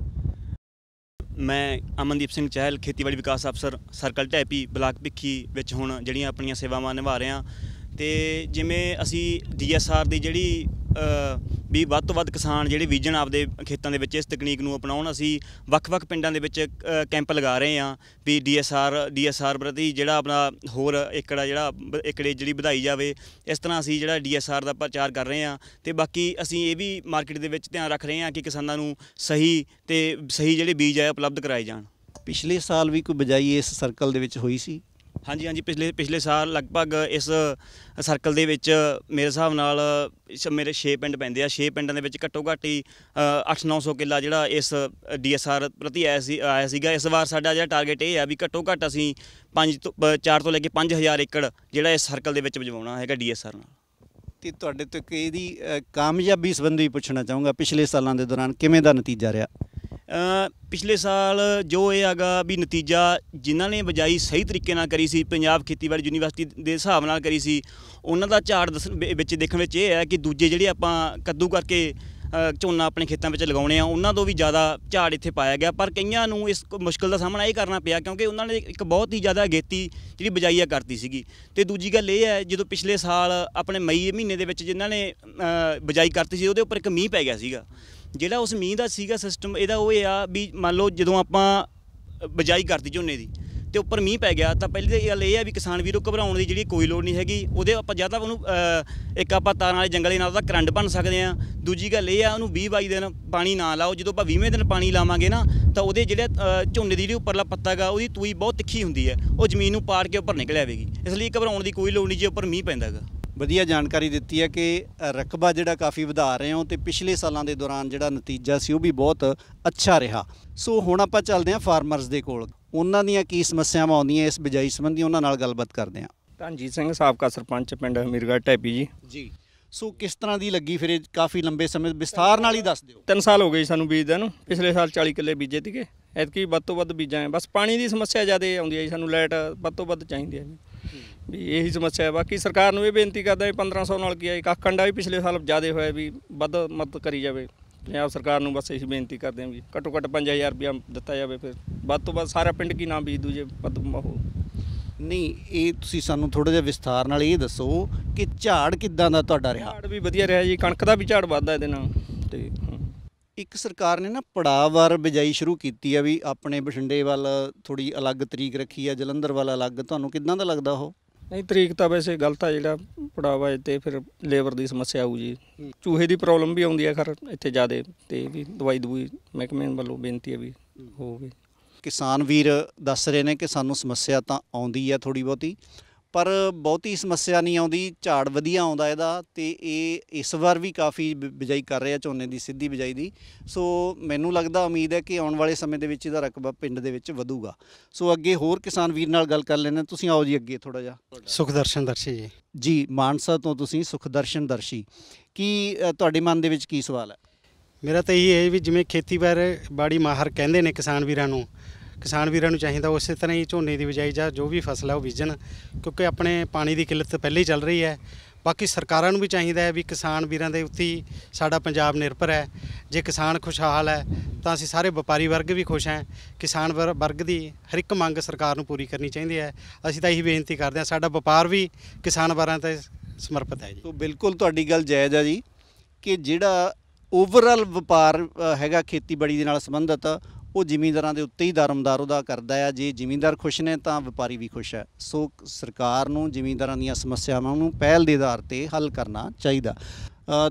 ਮੈਂ ਅਮਨਦੀਪ ਸਿੰਘ ਚਾਹਲ ਖੇਤੀਬਾੜੀ ਵਿਕਾਸ ਅਫਸਰ ਸਰਕਲ ਟੈਪੀ ਬਲਾਕ ਭਿੱਖੀ ਵਿੱਚ ਹੁਣ ਜਿਹੜੀਆਂ ਆਪਣੀਆਂ ਸੇਵਾਵਾਂ ਨਿਭਾ ਰਹੇ ਹਾਂ ਤੇ ਜਿਵੇਂ ਅਸੀਂ ਡੀਐਸਆਰ ਦੀ ਜਿਹੜੀ ਵੀ ਵੱਧ ਤੋਂ ਵੱਧ ਕਿਸਾਨ ਜਿਹੜੇ ਵਿਜਨ ਆਪਦੇ ਖੇਤਾਂ ਦੇ ਵਿੱਚ ਇਸ ਤਕਨੀਕ ਨੂੰ ਅਪਣਾਉਣ ਅਸੀਂ ਵੱਖ-ਵੱਖ ਪਿੰਡਾਂ ਦੇ ਵਿੱਚ ਕੈਂਪ ਲਗਾ ਰਹੇ ਆ ਵੀ ਡੀਐਸਆਰ ਡੀਐਸਆਰ ਪ੍ਰਤੀ ਜਿਹੜਾ ਆਪਣਾ ਹੋਰ ਏਕੜਾ ਜਿਹੜਾ ਏਕੜੇ ਜਿਹੜੀ ਵਧਾਈ ਜਾਵੇ ਇਸ ਤਰ੍ਹਾਂ ਅਸੀਂ ਜਿਹੜਾ ਡੀਐਸਆਰ ਦਾ ਪ੍ਰਚਾਰ ਕਰ ਰਹੇ ਆ ਤੇ ਬਾਕੀ ਅਸੀਂ ਇਹ ਵੀ ਮਾਰਕੀਟ ਦੇ ਵਿੱਚ ਧਿਆਨ ਰੱਖ ਰਹੇ ਆ ਕਿ ਕਿਸਾਨਾਂ ਨੂੰ ਸਹੀ ਤੇ ਸਹੀ ਜਿਹੜੇ ਬੀਜ ਆ ਉਪਲਬਧ ਕਰਾਏ ਜਾਣ ਪਿਛਲੇ ਸਾਲ ਵੀ ਕੋਈ ਬਜਾਈ ਇਸ ਸਰਕਲ ਦੇ ਵਿੱਚ ਹੋਈ ਸੀ ਹਾਂਜੀ ਹਾਂਜੀ ਪਿਛਲੇ ਪਿਛਲੇ ਸਾਲ ਲਗਭਗ ਇਸ ਸਰਕਲ ਦੇ ਵਿੱਚ ਮੇਰੇ ਹਿਸਾਬ ਨਾਲ ਮੇਰੇ 6 ਪਿੰਡ ਪੈਂਦੇ ਆ 6 ਪਿੰਡਾਂ ਦੇ ਵਿੱਚ ਘੱਟੋ ਘੱਟ ਹੀ 8-900 ਕਿੱਲਾ ਜਿਹੜਾ ਇਸ ਡੀਐਸਆਰ ਪ੍ਰਤੀ ਆਇਆ ਸੀ ਆਇਆ ਸੀਗਾ ਇਸ ਵਾਰ ਸਾਡਾ ਜਿਹੜਾ ਟਾਰਗੇਟ ਇਹ ਆ ਵੀ ਘੱਟੋ ਘੱਟ ਅਸੀਂ 5 ਤੋਂ 4 ਤੋਂ ਲੈ ਕੇ 5000 ਏਕੜ ਜਿਹੜਾ ਇਸ ਸਰਕਲ ਦੇ ਵਿੱਚ ਵਜਵਾਉਣਾ ਹੈਗਾ ਡੀਐਸਆਰ ਨਾਲ ਤੇ ਤੁਹਾਡੇ ਤੋਂ ਇਹਦੀ ਕਾਮਯਾਬੀ ਸੰਬੰਧੀ ਪੁੱਛਣਾ ਚਾਹੂੰਗਾ ਪਿਛਲੇ ਸਾਲਾਂ ਦੇ ਦੌਰਾਨ ਕਿਵੇਂ ਦਾ ਨਤੀਜਾ ਰਿਹਾ ਪਿਛਲੇ ਸਾਲ ਜੋ ਇਹ ਹੈਗਾ ਵੀ ਨਤੀਜਾ ਜਿਨ੍ਹਾਂ ਨੇ ਬਜਾਈ ਸਹੀ ਤਰੀਕੇ ਨਾਲ ਕਰੀ ਸੀ ਪੰਜਾਬ ਖੇਤੀਬਾੜੀ ਯੂਨੀਵਰਸਿਟੀ ਦੇ ਹਿਸਾਬ ਨਾਲ ਕਰੀ ਸੀ ਉਹਨਾਂ ਦਾ ਝਾੜ ਵਿੱਚ ਦੇਖਣ ਵਿੱਚ ਇਹ ਹੈ ਕਿ ਦੂਜੇ ਜਿਹੜੇ ਆਪਾਂ ਕੱਦੂ ਕਰਕੇ ਝੋਨਾ ਆਪਣੇ ਖੇਤਾਂ ਵਿੱਚ ਲਗਾਉਣੇ ਆ ਉਹਨਾਂ ਤੋਂ ਵੀ ਜ਼ਿਆਦਾ ਝਾੜ ਇੱਥੇ ਪਾਇਆ ਗਿਆ ਪਰ ਕਈਆਂ ਨੂੰ ਇਸ ਮੁਸ਼ਕਲ ਦਾ ਸਾਹਮਣਾ ਇਹ ਕਰਨਾ ਪਿਆ ਕਿਉਂਕਿ ਉਹਨਾਂ ਨੇ ਇੱਕ ਬਹੁਤ ਹੀ ਜ਼ਿਆਦਾ ਅਗੇਤੀ ਜਿਹੜੀ ਬਜਾਈਆ ਕਰਤੀ ਸੀਗੀ ਤੇ ਦੂਜੀ ਗੱਲ ਇਹ ਹੈ ਜਦੋਂ ਪਿਛਲੇ ਸਾਲ ਆਪਣੇ ਮਈ ਮਹੀਨੇ ਦੇ ਵਿੱਚ ਜਿਨ੍ਹਾਂ ਨੇ ਬਜਾਈ ਕਰਤੀ ਸੀ ਉਹਦੇ ਉੱਪਰ ਇੱਕ ਮੀਂਹ ਪੈ ਗਿਆ ਸੀਗਾ ਜਿਹੜਾ ਉਸ ਮੀਂਹ ਦਾ ਸੀਗਾ ਸਿਸਟਮ ਇਹਦਾ ਉਹ ਇਹ ਆ ਵੀ ਮੰਨ ਲਓ ਜਦੋਂ ਆਪਾਂ ਬਜਾਈ ਕਰਤੀ ਝੋਨੇ ਦੀ ਤੇ ਉੱਪਰ ਮੀਂਹ ਪੈ ਗਿਆ ਤਾਂ ਪਹਿਲੀ ਤਾਂ ਗੱਲ ਇਹ ਹੈ ਵੀ ਕਿਸਾਨ ਵੀਰੋ ਘਬਰਾਉਣ ਦੀ ਜਿਹੜੀ ਕੋਈ ਲੋੜ ਨਹੀਂ ਹੈਗੀ ਉਹਦੇ ਆਪਾਂ ਜਾਂ ਤਾਂ ਉਹਨੂੰ ਇੱਕ ਆਪਾਂ ਤਾਰਾਂ ਵਾਲੇ ਜੰਗਲੇ ਨਾਲ ਤਾਂ ਕਰੰਟ ਬਣ ਸਕਦੇ ਆ ਦੂਜੀ ਗੱਲ ਇਹ ਆ ਉਹਨੂੰ 20 22 ਦਿਨ ਪਾਣੀ ਨਾ ਲਾਓ ਜਦੋਂ ਆਪਾਂ 20ਵੇਂ ਦਿਨ ਪਾਣੀ ਲਾਵਾਂਗੇ ਨਾ ਤਾਂ ਉਹਦੇ ਜਿਹੜੇ ਝੋਨੇ ਦੀ ਜਿਹੜੀ ਉੱਪਰਲਾ ਪੱਤਾਗਾ ਉਹਦੀ ਤੂਈ ਬਹੁਤ ਤਿੱਖੀ ਹੁੰਦੀ ਹੈ ਉਹ ਜ਼ਮੀਨ ਨੂੰ ਪਾੜ ਕੇ ਉੱਪਰ ਨਿਕਲ ਆਵੇਗੀ ਇਸ ਲਈ ਘਬਰਾਉਣ ਦੀ ਕੋਈ ਲੋੜ ਨਹੀਂ ਜੇ ਉੱਪਰ ਮੀਂਹ ਪੈਂਦਾਗਾ ਵਧੀਆ ਜਾਣਕਾਰੀ ਦਿੱਤੀ ਹੈ ਕਿ ਰਕਬਾ ਜਿਹੜਾ ਕਾਫੀ ਵਧਾ ਰਹੇ ਹੋ ਤੇ ਪਿਛਲੇ ਸਾਲਾਂ ਦੇ ਦੌਰਾਨ ਜਿਹੜਾ ਨਤੀਜਾ ਸੀ ਉਹ ਵੀ ਬਹੁਤ ਅੱਛਾ ਰਿਹਾ ਸੋ ਹੁਣ ਆਪਾਂ ਚੱਲਦੇ ਹਾਂ ਫਾਰਮਰਸ ਦੇ ਕੋਲ ਉਹਨਾਂ ਦੀਆਂ ਕੀ ਸਮੱਸਿਆਵਾਂ ਆਉਂਦੀਆਂ ਇਸ ਬਿਜਾਈ ਸੰਬੰਧੀ ਉਹਨਾਂ ਨਾਲ ਗੱਲਬਾਤ ਕਰਦੇ ਹਾਂ ਧਨਜੀਤ ਸਿੰਘ ਸਾਬਕਾ ਸਰਪੰਚ ਪਿੰਡ ਅਮੀਰਗੜ੍ਹ ਟੈਪੀ ਜੀ ਜੀ ਸੋ ਕਿਸ ਤਰ੍ਹਾਂ ਦੀ ਲੱਗੀ ਫਿਰ ਇਹ ਕਾਫੀ ਲੰਬੇ ਸਮੇਂ ਵਿਸਥਾਰ ਨਾਲ ਹੀ ਦੱਸ ਦਿਓ 3 ਸਾਲ ਹੋ ਗਏ ਸਾਨੂੰ ਬੀਜਦਿਆਂ ਨੂੰ ਪਿਛਲੇ ਸਾਲ 40 ਕਿੱਲੇ ਬੀਜੇ ਸੀਗੇ ਐਤਕੀ ਵੱਧ ਤੋਂ ਵੱਧ ਬੀਜਾਂ ਬਸ ਪਾਣੀ ਦੀ ਸਮੱਸਿਆ ਜ਼ਿਆਦਾ ਆਉਂਦੀ ਹੈ ਸਾਨੂੰ ਲਾਈਟ ਵੱਧ ਤੋਂ ਵੱਧ ਚਾਹੀਦੀ ਹੈ ਵੀ ਇਹੀ ਸਮੱਸਿਆ ਹੈ ਬਾਕੀ ਸਰਕਾਰ ਨੂੰ ਇਹ ਬੇਨਤੀ ਕਰਦਾ ਵੀ 1500 ਨਾਲ ਕੀ ਹੈ ਕੱਖੰਡਾ ਵੀ ਪਿਛਲੇ ਸਾਲ ਜ਼ਿਆਦਾ ਹੋਇਆ ਵੀ ਵੱਧ ਮਦਦ ਕਰੀ ਜਾਵੇ ਪੰਜਾਬ ਸਰਕਾਰ ਨੂੰ ਬਸ ਇਹੀ ਬੇਨਤੀ ਕਰਦੇ ਹਾਂ ਵੀ ਘੱਟੋ ਘੱਟ 5000 ਰੁਪਇਆ ਦਿੱਤਾ ਜਾਵੇ ਫਿਰ ਵੱਧ ਤੋਂ ਵੱਧ ਸਾਰਾ ਪਿੰਡ ਕੀ ਨਾਮ ਬੀਜ ਦੂਜੇ ਵੱਧ ਉਹ ਨਹੀਂ ਇਹ ਤੁਸੀਂ ਸਾਨੂੰ ਥੋੜਾ ਜਿਹਾ ਵਿਸਥਾਰ ਨਾਲ ਇਹ ਦੱਸੋ ਕਿ ਝਾੜ ਕਿੱਦਾਂ ਦਾ ਤੁਹਾਡਾ ਰਿਹਾ ਝਾੜ ਵੀ ਵਧੀਆ ਰਿਹਾ ਜੀ ਕਣਕ ਦਾ ਵੀ ਝਾੜ ਵੱਧਦਾ ਇਹਦੇ ਨਾਲ ਤੇ ਇੱਕ ਸਰਕਾਰ ਨੇ ਨਾ ਪੜਾਵਾਰ ਬਿਜਾਈ ਸ਼ੁਰੂ ਕੀਤੀ ਆ ਵੀ ਆਪਣੇ ਬਠਿੰਡੇ ਵੱਲ ਥੋੜੀ ਅਲੱਗ ਤਰੀਕ ਰੱਖੀ ਆ ਜਲੰਧਰ ਵੱਲ ਅਲੱਗ ਤੁਹਾਨੂੰ ਕਿੱਦਾਂ ਦਾ ਲੱਗਦਾ ਉਹ ਨਹੀਂ ਤਰੀਕ ਤਾਂ ਵੈਸੇ ਗਲਤ ਆ ਜਿਹੜਾ ਪੜਾਵਾ ਤੇ ਫਿਰ ਲੇਬਰ ਦੀ ਸਮੱਸਿਆ ਆਊ ਜੀ ਚੂਹੇ ਦੀ ਪ੍ਰੋਬਲਮ ਵੀ ਆਉਂਦੀ ਆ ਖਰ ਇੱਥੇ ਜ਼ਿਆਦੇ ਤੇ ਵੀ ਦਵਾਈ ਦਵਾਈ ਮਹਿਕਮੇ ਵੱਲੋਂ ਬੇਨਤੀ ਆ ਵੀ ਹੋਵੇ ਕਿਸਾਨ ਵੀਰ ਦੱਸ ਰਹੇ ਨੇ ਕਿ ਸਾਨੂੰ ਸਮੱਸਿਆ ਤਾਂ ਆਉਂਦੀ ਆ ਥੋੜੀ ਬਹੁਤੀ ਪਰ ਬਹੁਤੀ ਸਮੱਸਿਆ ਨਹੀਂ ਆਉਂਦੀ ਝਾੜ ਵਧੀਆ ਆਉਂਦਾ ਇਹਦਾ ਤੇ ਇਹ ਇਸ ਵਾਰ ਵੀ ਕਾਫੀ ਬਿਜਾਈ ਕਰ ਰਿਹਾ ਝੋਨੇ ਦੀ ਸਿੱਧੀ ਬਿਜਾਈ ਦੀ ਸੋ ਮੈਨੂੰ ਲੱਗਦਾ ਉਮੀਦ ਹੈ ਕਿ ਆਉਣ ਵਾਲੇ ਸਮੇਂ ਦੇ ਵਿੱਚ ਇਹਦਾ ਰਕਬਾ ਪਿੰਡ ਦੇ ਵਿੱਚ ਵਧੂਗਾ ਸੋ ਅੱਗੇ ਹੋਰ ਕਿਸਾਨ ਵੀਰ ਨਾਲ ਗੱਲ ਕਰ ਲੈਣਾ ਤੁਸੀਂ ਆਓ ਜੀ ਅੱਗੇ ਥੋੜਾ ਜਿਹਾ ਸੁਖਦਰਸ਼ਨ ਦਰਸ਼ੀ ਜੀ ਜੀ ਮਾਨਸਾ ਤੋਂ ਤੁਸੀਂ ਸੁਖਦਰਸ਼ਨ ਦਰਸ਼ੀ ਕੀ ਤੁਹਾਡੇ ਮਨ ਦੇ ਵਿੱਚ ਕੀ ਸਵਾਲ ਹੈ ਮੇਰਾ ਤਾਂ ਇਹ ਹੈ ਵੀ ਜਿਵੇਂ ਖੇਤੀ ਬਾਰੇ ਬਾੜੀ ਮਾਹਰ ਕਹਿੰਦੇ ਨੇ ਕਿਸਾਨ ਵੀਰਾਂ ਨੂੰ ਕਿਸਾਨ ਵੀਰਾਂ ਨੂੰ ਚਾਹੀਦਾ ਉਸੇ ਤਰ੍ਹਾਂ ਹੀ ਝੋਨੇ ਦੀ ਬਿਜਾਈ ਜਾਂ ਜੋ ਵੀ ਫਸਲ ਹੈ ਉਹ ਬੀਜਣ ਕਿਉਂਕਿ ਆਪਣੇ ਪਾਣੀ ਦੀ ਕਿੱਲਤ ਪਹਿਲੇ ਹੀ ਚੱਲ ਰਹੀ ਹੈ ਬਾਕੀ ਸਰਕਾਰਾਂ ਨੂੰ ਵੀ ਚਾਹੀਦਾ ਹੈ ਵੀ ਕਿਸਾਨ ਵੀਰਾਂ ਦੇ ਉੱਤੇ ਸਾਡਾ ਪੰਜਾਬ ਨਿਰਭਰ ਹੈ ਜੇ ਕਿਸਾਨ ਖੁਸ਼ਹਾਲ ਹੈ ਤਾਂ ਅਸੀਂ ਸਾਰੇ ਵਪਾਰੀ ਵਰਗ ਵੀ ਖੁਸ਼ ਹੈ ਕਿਸਾਨ ਵਰਗ ਦੀ ਹਰ ਇੱਕ ਮੰਗ ਸਰਕਾਰ ਨੂੰ ਪੂਰੀ ਕਰਨੀ ਚਾਹੀਦੀ ਹੈ ਅਸੀਂ ਤਾਂ ਇਹੀ ਬੇਨਤੀ ਕਰਦੇ ਹਾਂ ਸਾਡਾ ਵਪਾਰ ਵੀ ਕਿਸਾਨ ਵਾਰਾਂ ਤੇ ਸਮਰਪਿਤ ਹੈ ਜੀ ਤੋਂ ਬਿਲਕੁਲ ਤੁਹਾਡੀ ਗੱਲ ਜਾਇਜ਼ ਹੈ ਜੀ ਕਿ ਜਿਹੜਾ ਓਵਰਆਲ ਵਪਾਰ ਹੈਗਾ ਖੇਤੀਬਾੜੀ ਦੇ ਨਾਲ ਸੰਬੰਧਤ ਉਹ ਜ਼ਿਮੀਂਦਾਰਾਂ ਦੇ ਉੱਤੇ ਹੀ ਦਰਮਦਾਰ ਉਹਦਾ ਕਰਦਾ ਆ ਜੇ ਜ਼ਿਮੀਂਦਾਰ ਖੁਸ਼ ਨੇ ਤਾਂ ਵਪਾਰੀ ਵੀ ਖੁਸ਼ ਹੈ ਸੋ ਸਰਕਾਰ ਨੂੰ ਜ਼ਿਮੀਂਦਾਰਾਂ ਦੀਆਂ ਸਮੱਸਿਆਵਾਂ ਨੂੰ ਪਹਿਲ ਦੇ ਆਧਾਰ ਤੇ ਹੱਲ ਕਰਨਾ ਚਾਹੀਦਾ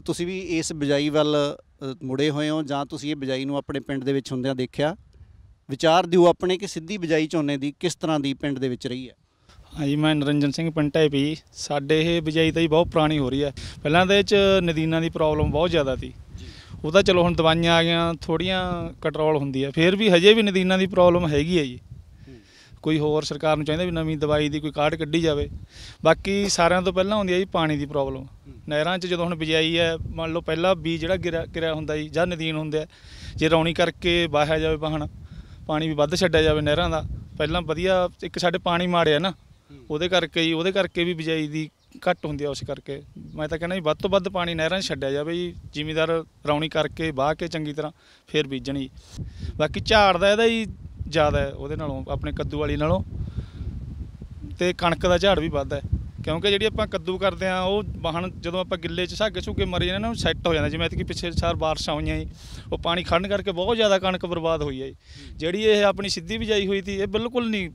ਤੁਸੀਂ ਵੀ ਇਸ ਬਿਜਾਈ ਵੱਲ ਮੁੜੇ ਹੋਏ ਹੋ ਜਾਂ ਤੁਸੀਂ ਇਹ ਬਿਜਾਈ ਨੂੰ ਆਪਣੇ ਪਿੰਡ ਦੇ ਵਿੱਚ ਹੁੰਦਿਆਂ ਦੇਖਿਆ ਵਿਚਾਰ ਦਿਓ ਆਪਣੇ ਕਿ ਸਿੱਧੀ ਬਿਜਾਈ ਝੋਨੇ ਦੀ ਕਿਸ ਤਰ੍ਹਾਂ ਦੀ ਪਿੰਡ ਦੇ ਵਿੱਚ ਰਹੀ ਹੈ ਹਾਂਜੀ ਮੈਂ ਨਰਿੰਦਰ ਸਿੰਘ ਪਿੰਟਾ ਵੀ ਸਾਡੇ ਇਹ ਬਿਜਾਈ ਤਾਂ ਹੀ ਬਹੁਤ ਪੁਰਾਣੀ ਹੋ ਰਹੀ ਹੈ ਪਹਿਲਾਂ ਦੇ ਵਿੱਚ ਨਦੀਨਾਂ ਦੀ ਪ੍ਰੋਬਲਮ ਬਹੁਤ ਜ਼ਿਆਦਾ ਸੀ ਉਹ ਤਾਂ ਚਲੋ ਹੁਣ ਦਵਾਈਆਂ ਆ ਗਈਆਂ ਥੋੜੀਆਂ ਕੰਟਰੋਲ ਹੁੰਦੀ ਹੈ ਫਿਰ ਵੀ ਹਜੇ ਵੀ ਨਦੀਨਾਂ ਦੀ ਪ੍ਰੋਬਲਮ ਹੈਗੀ ਹੈ ਜੀ ਕੋਈ ਹੋਰ ਸਰਕਾਰ ਨੂੰ ਚਾਹੀਦਾ ਵੀ ਨਵੀਂ ਦਵਾਈ ਦੀ ਕੋਈ ਕਾਰਡ ਕੱਢੀ ਜਾਵੇ ਬਾਕੀ ਸਾਰਿਆਂ ਤੋਂ ਪਹਿਲਾਂ ਹੁੰਦੀ ਹੈ ਜੀ ਪਾਣੀ ਦੀ ਪ੍ਰੋਬਲਮ ਨਹਿਰਾਂ 'ਚ ਜਦੋਂ ਹੁਣ ਬਿਜਾਈ ਹੈ ਮੰਨ ਲਓ ਪਹਿਲਾ ਬੀਜ ਜਿਹੜਾ ਗਿਰਿਆ ਗਿਰਿਆ ਹੁੰਦਾ ਜੀ ਜਾਂ ਨਦੀਨ ਹੁੰਦਾ ਜੇ ਰੌਣੀ ਕਰਕੇ ਵਾਹਿਆ ਜਾਵੇ ਵਾਹਣ ਪਾਣੀ ਵੀ ਵੱਧ ਛੱਡਿਆ ਜਾਵੇ ਨਹਿਰਾਂ ਦਾ ਪਹਿਲਾਂ ਵਧੀਆ ਇੱਕ ਸਾਡੇ ਪਾਣੀ ਮਾੜਿਆ ਨਾ ਉਹਦੇ ਕਰਕੇ ਜੀ ਉਹਦੇ ਕਰਕੇ ਵੀ ਬਿਜਾਈ ਦੀ ਘੱਟ ਹੁੰਦੀ ਆ ਉਸ ਕਰਕੇ ਮੈਂ ਤਾਂ ਕਹਿੰਦਾ ਜੀ ਵੱਧ ਤੋਂ ਵੱਧ ਪਾਣੀ ਨਹਿਰਾਂ 'ਚ ਛੱਡਿਆ ਜਾਵੇ ਜੀ ਜ਼ਿਮੀਦਾਰ ਰੌਣੀ ਕਰਕੇ ਵਾਹ ਕੇ ਚੰਗੀ ਤਰ੍ਹਾਂ ਫੇਰ ਬੀਜਣੀ ਬਾਕੀ ਝਾੜ ਦਾ ਇਹਦਾ ਜੀ ਜ਼ਿਆਦਾ ਹੈ ਉਹਦੇ ਨਾਲੋਂ ਆਪਣੇ ਕੱਦੂ ਵਾਲੀ ਨਾਲੋਂ ਤੇ ਕਣਕ ਦਾ ਝਾੜ ਵੀ ਵੱਧ ਹੈ ਕਿਉਂਕਿ ਜਿਹੜੀ ਆਪਾਂ ਕੱਦੂ ਕਰਦੇ ਆ ਉਹ ਵਾਹਣ ਜਦੋਂ ਆਪਾਂ ਗਿੱਲੇ 'ਚ ਸਾਗੇ ਸੁੱਕੇ ਮਰ ਜਾਂਦੇ ਨਾ ਉਹ ਸੈੱਟ ਹੋ ਜਾਂਦਾ ਜਿਵੇਂ ਕਿ ਪਿੱਛੇ ਸਾਲ ਬਾਰਿਸ਼ਾਂ ਹੋਈਆਂ ਜੀ ਉਹ ਪਾਣੀ ਖੜਨ ਕਰਕੇ ਬਹੁਤ ਜ਼ਿਆਦਾ ਕਣਕ ਬਰਬਾਦ ਹੋਈ ਹੈ ਜਿਹੜੀ ਇਹ ਆਪਣੀ ਸਿੱਧੀ ਬਿਜਾਈ ਹੋਈ ਸੀ ਇਹ ਬਿਲਕੁਲ ਨਹੀਂ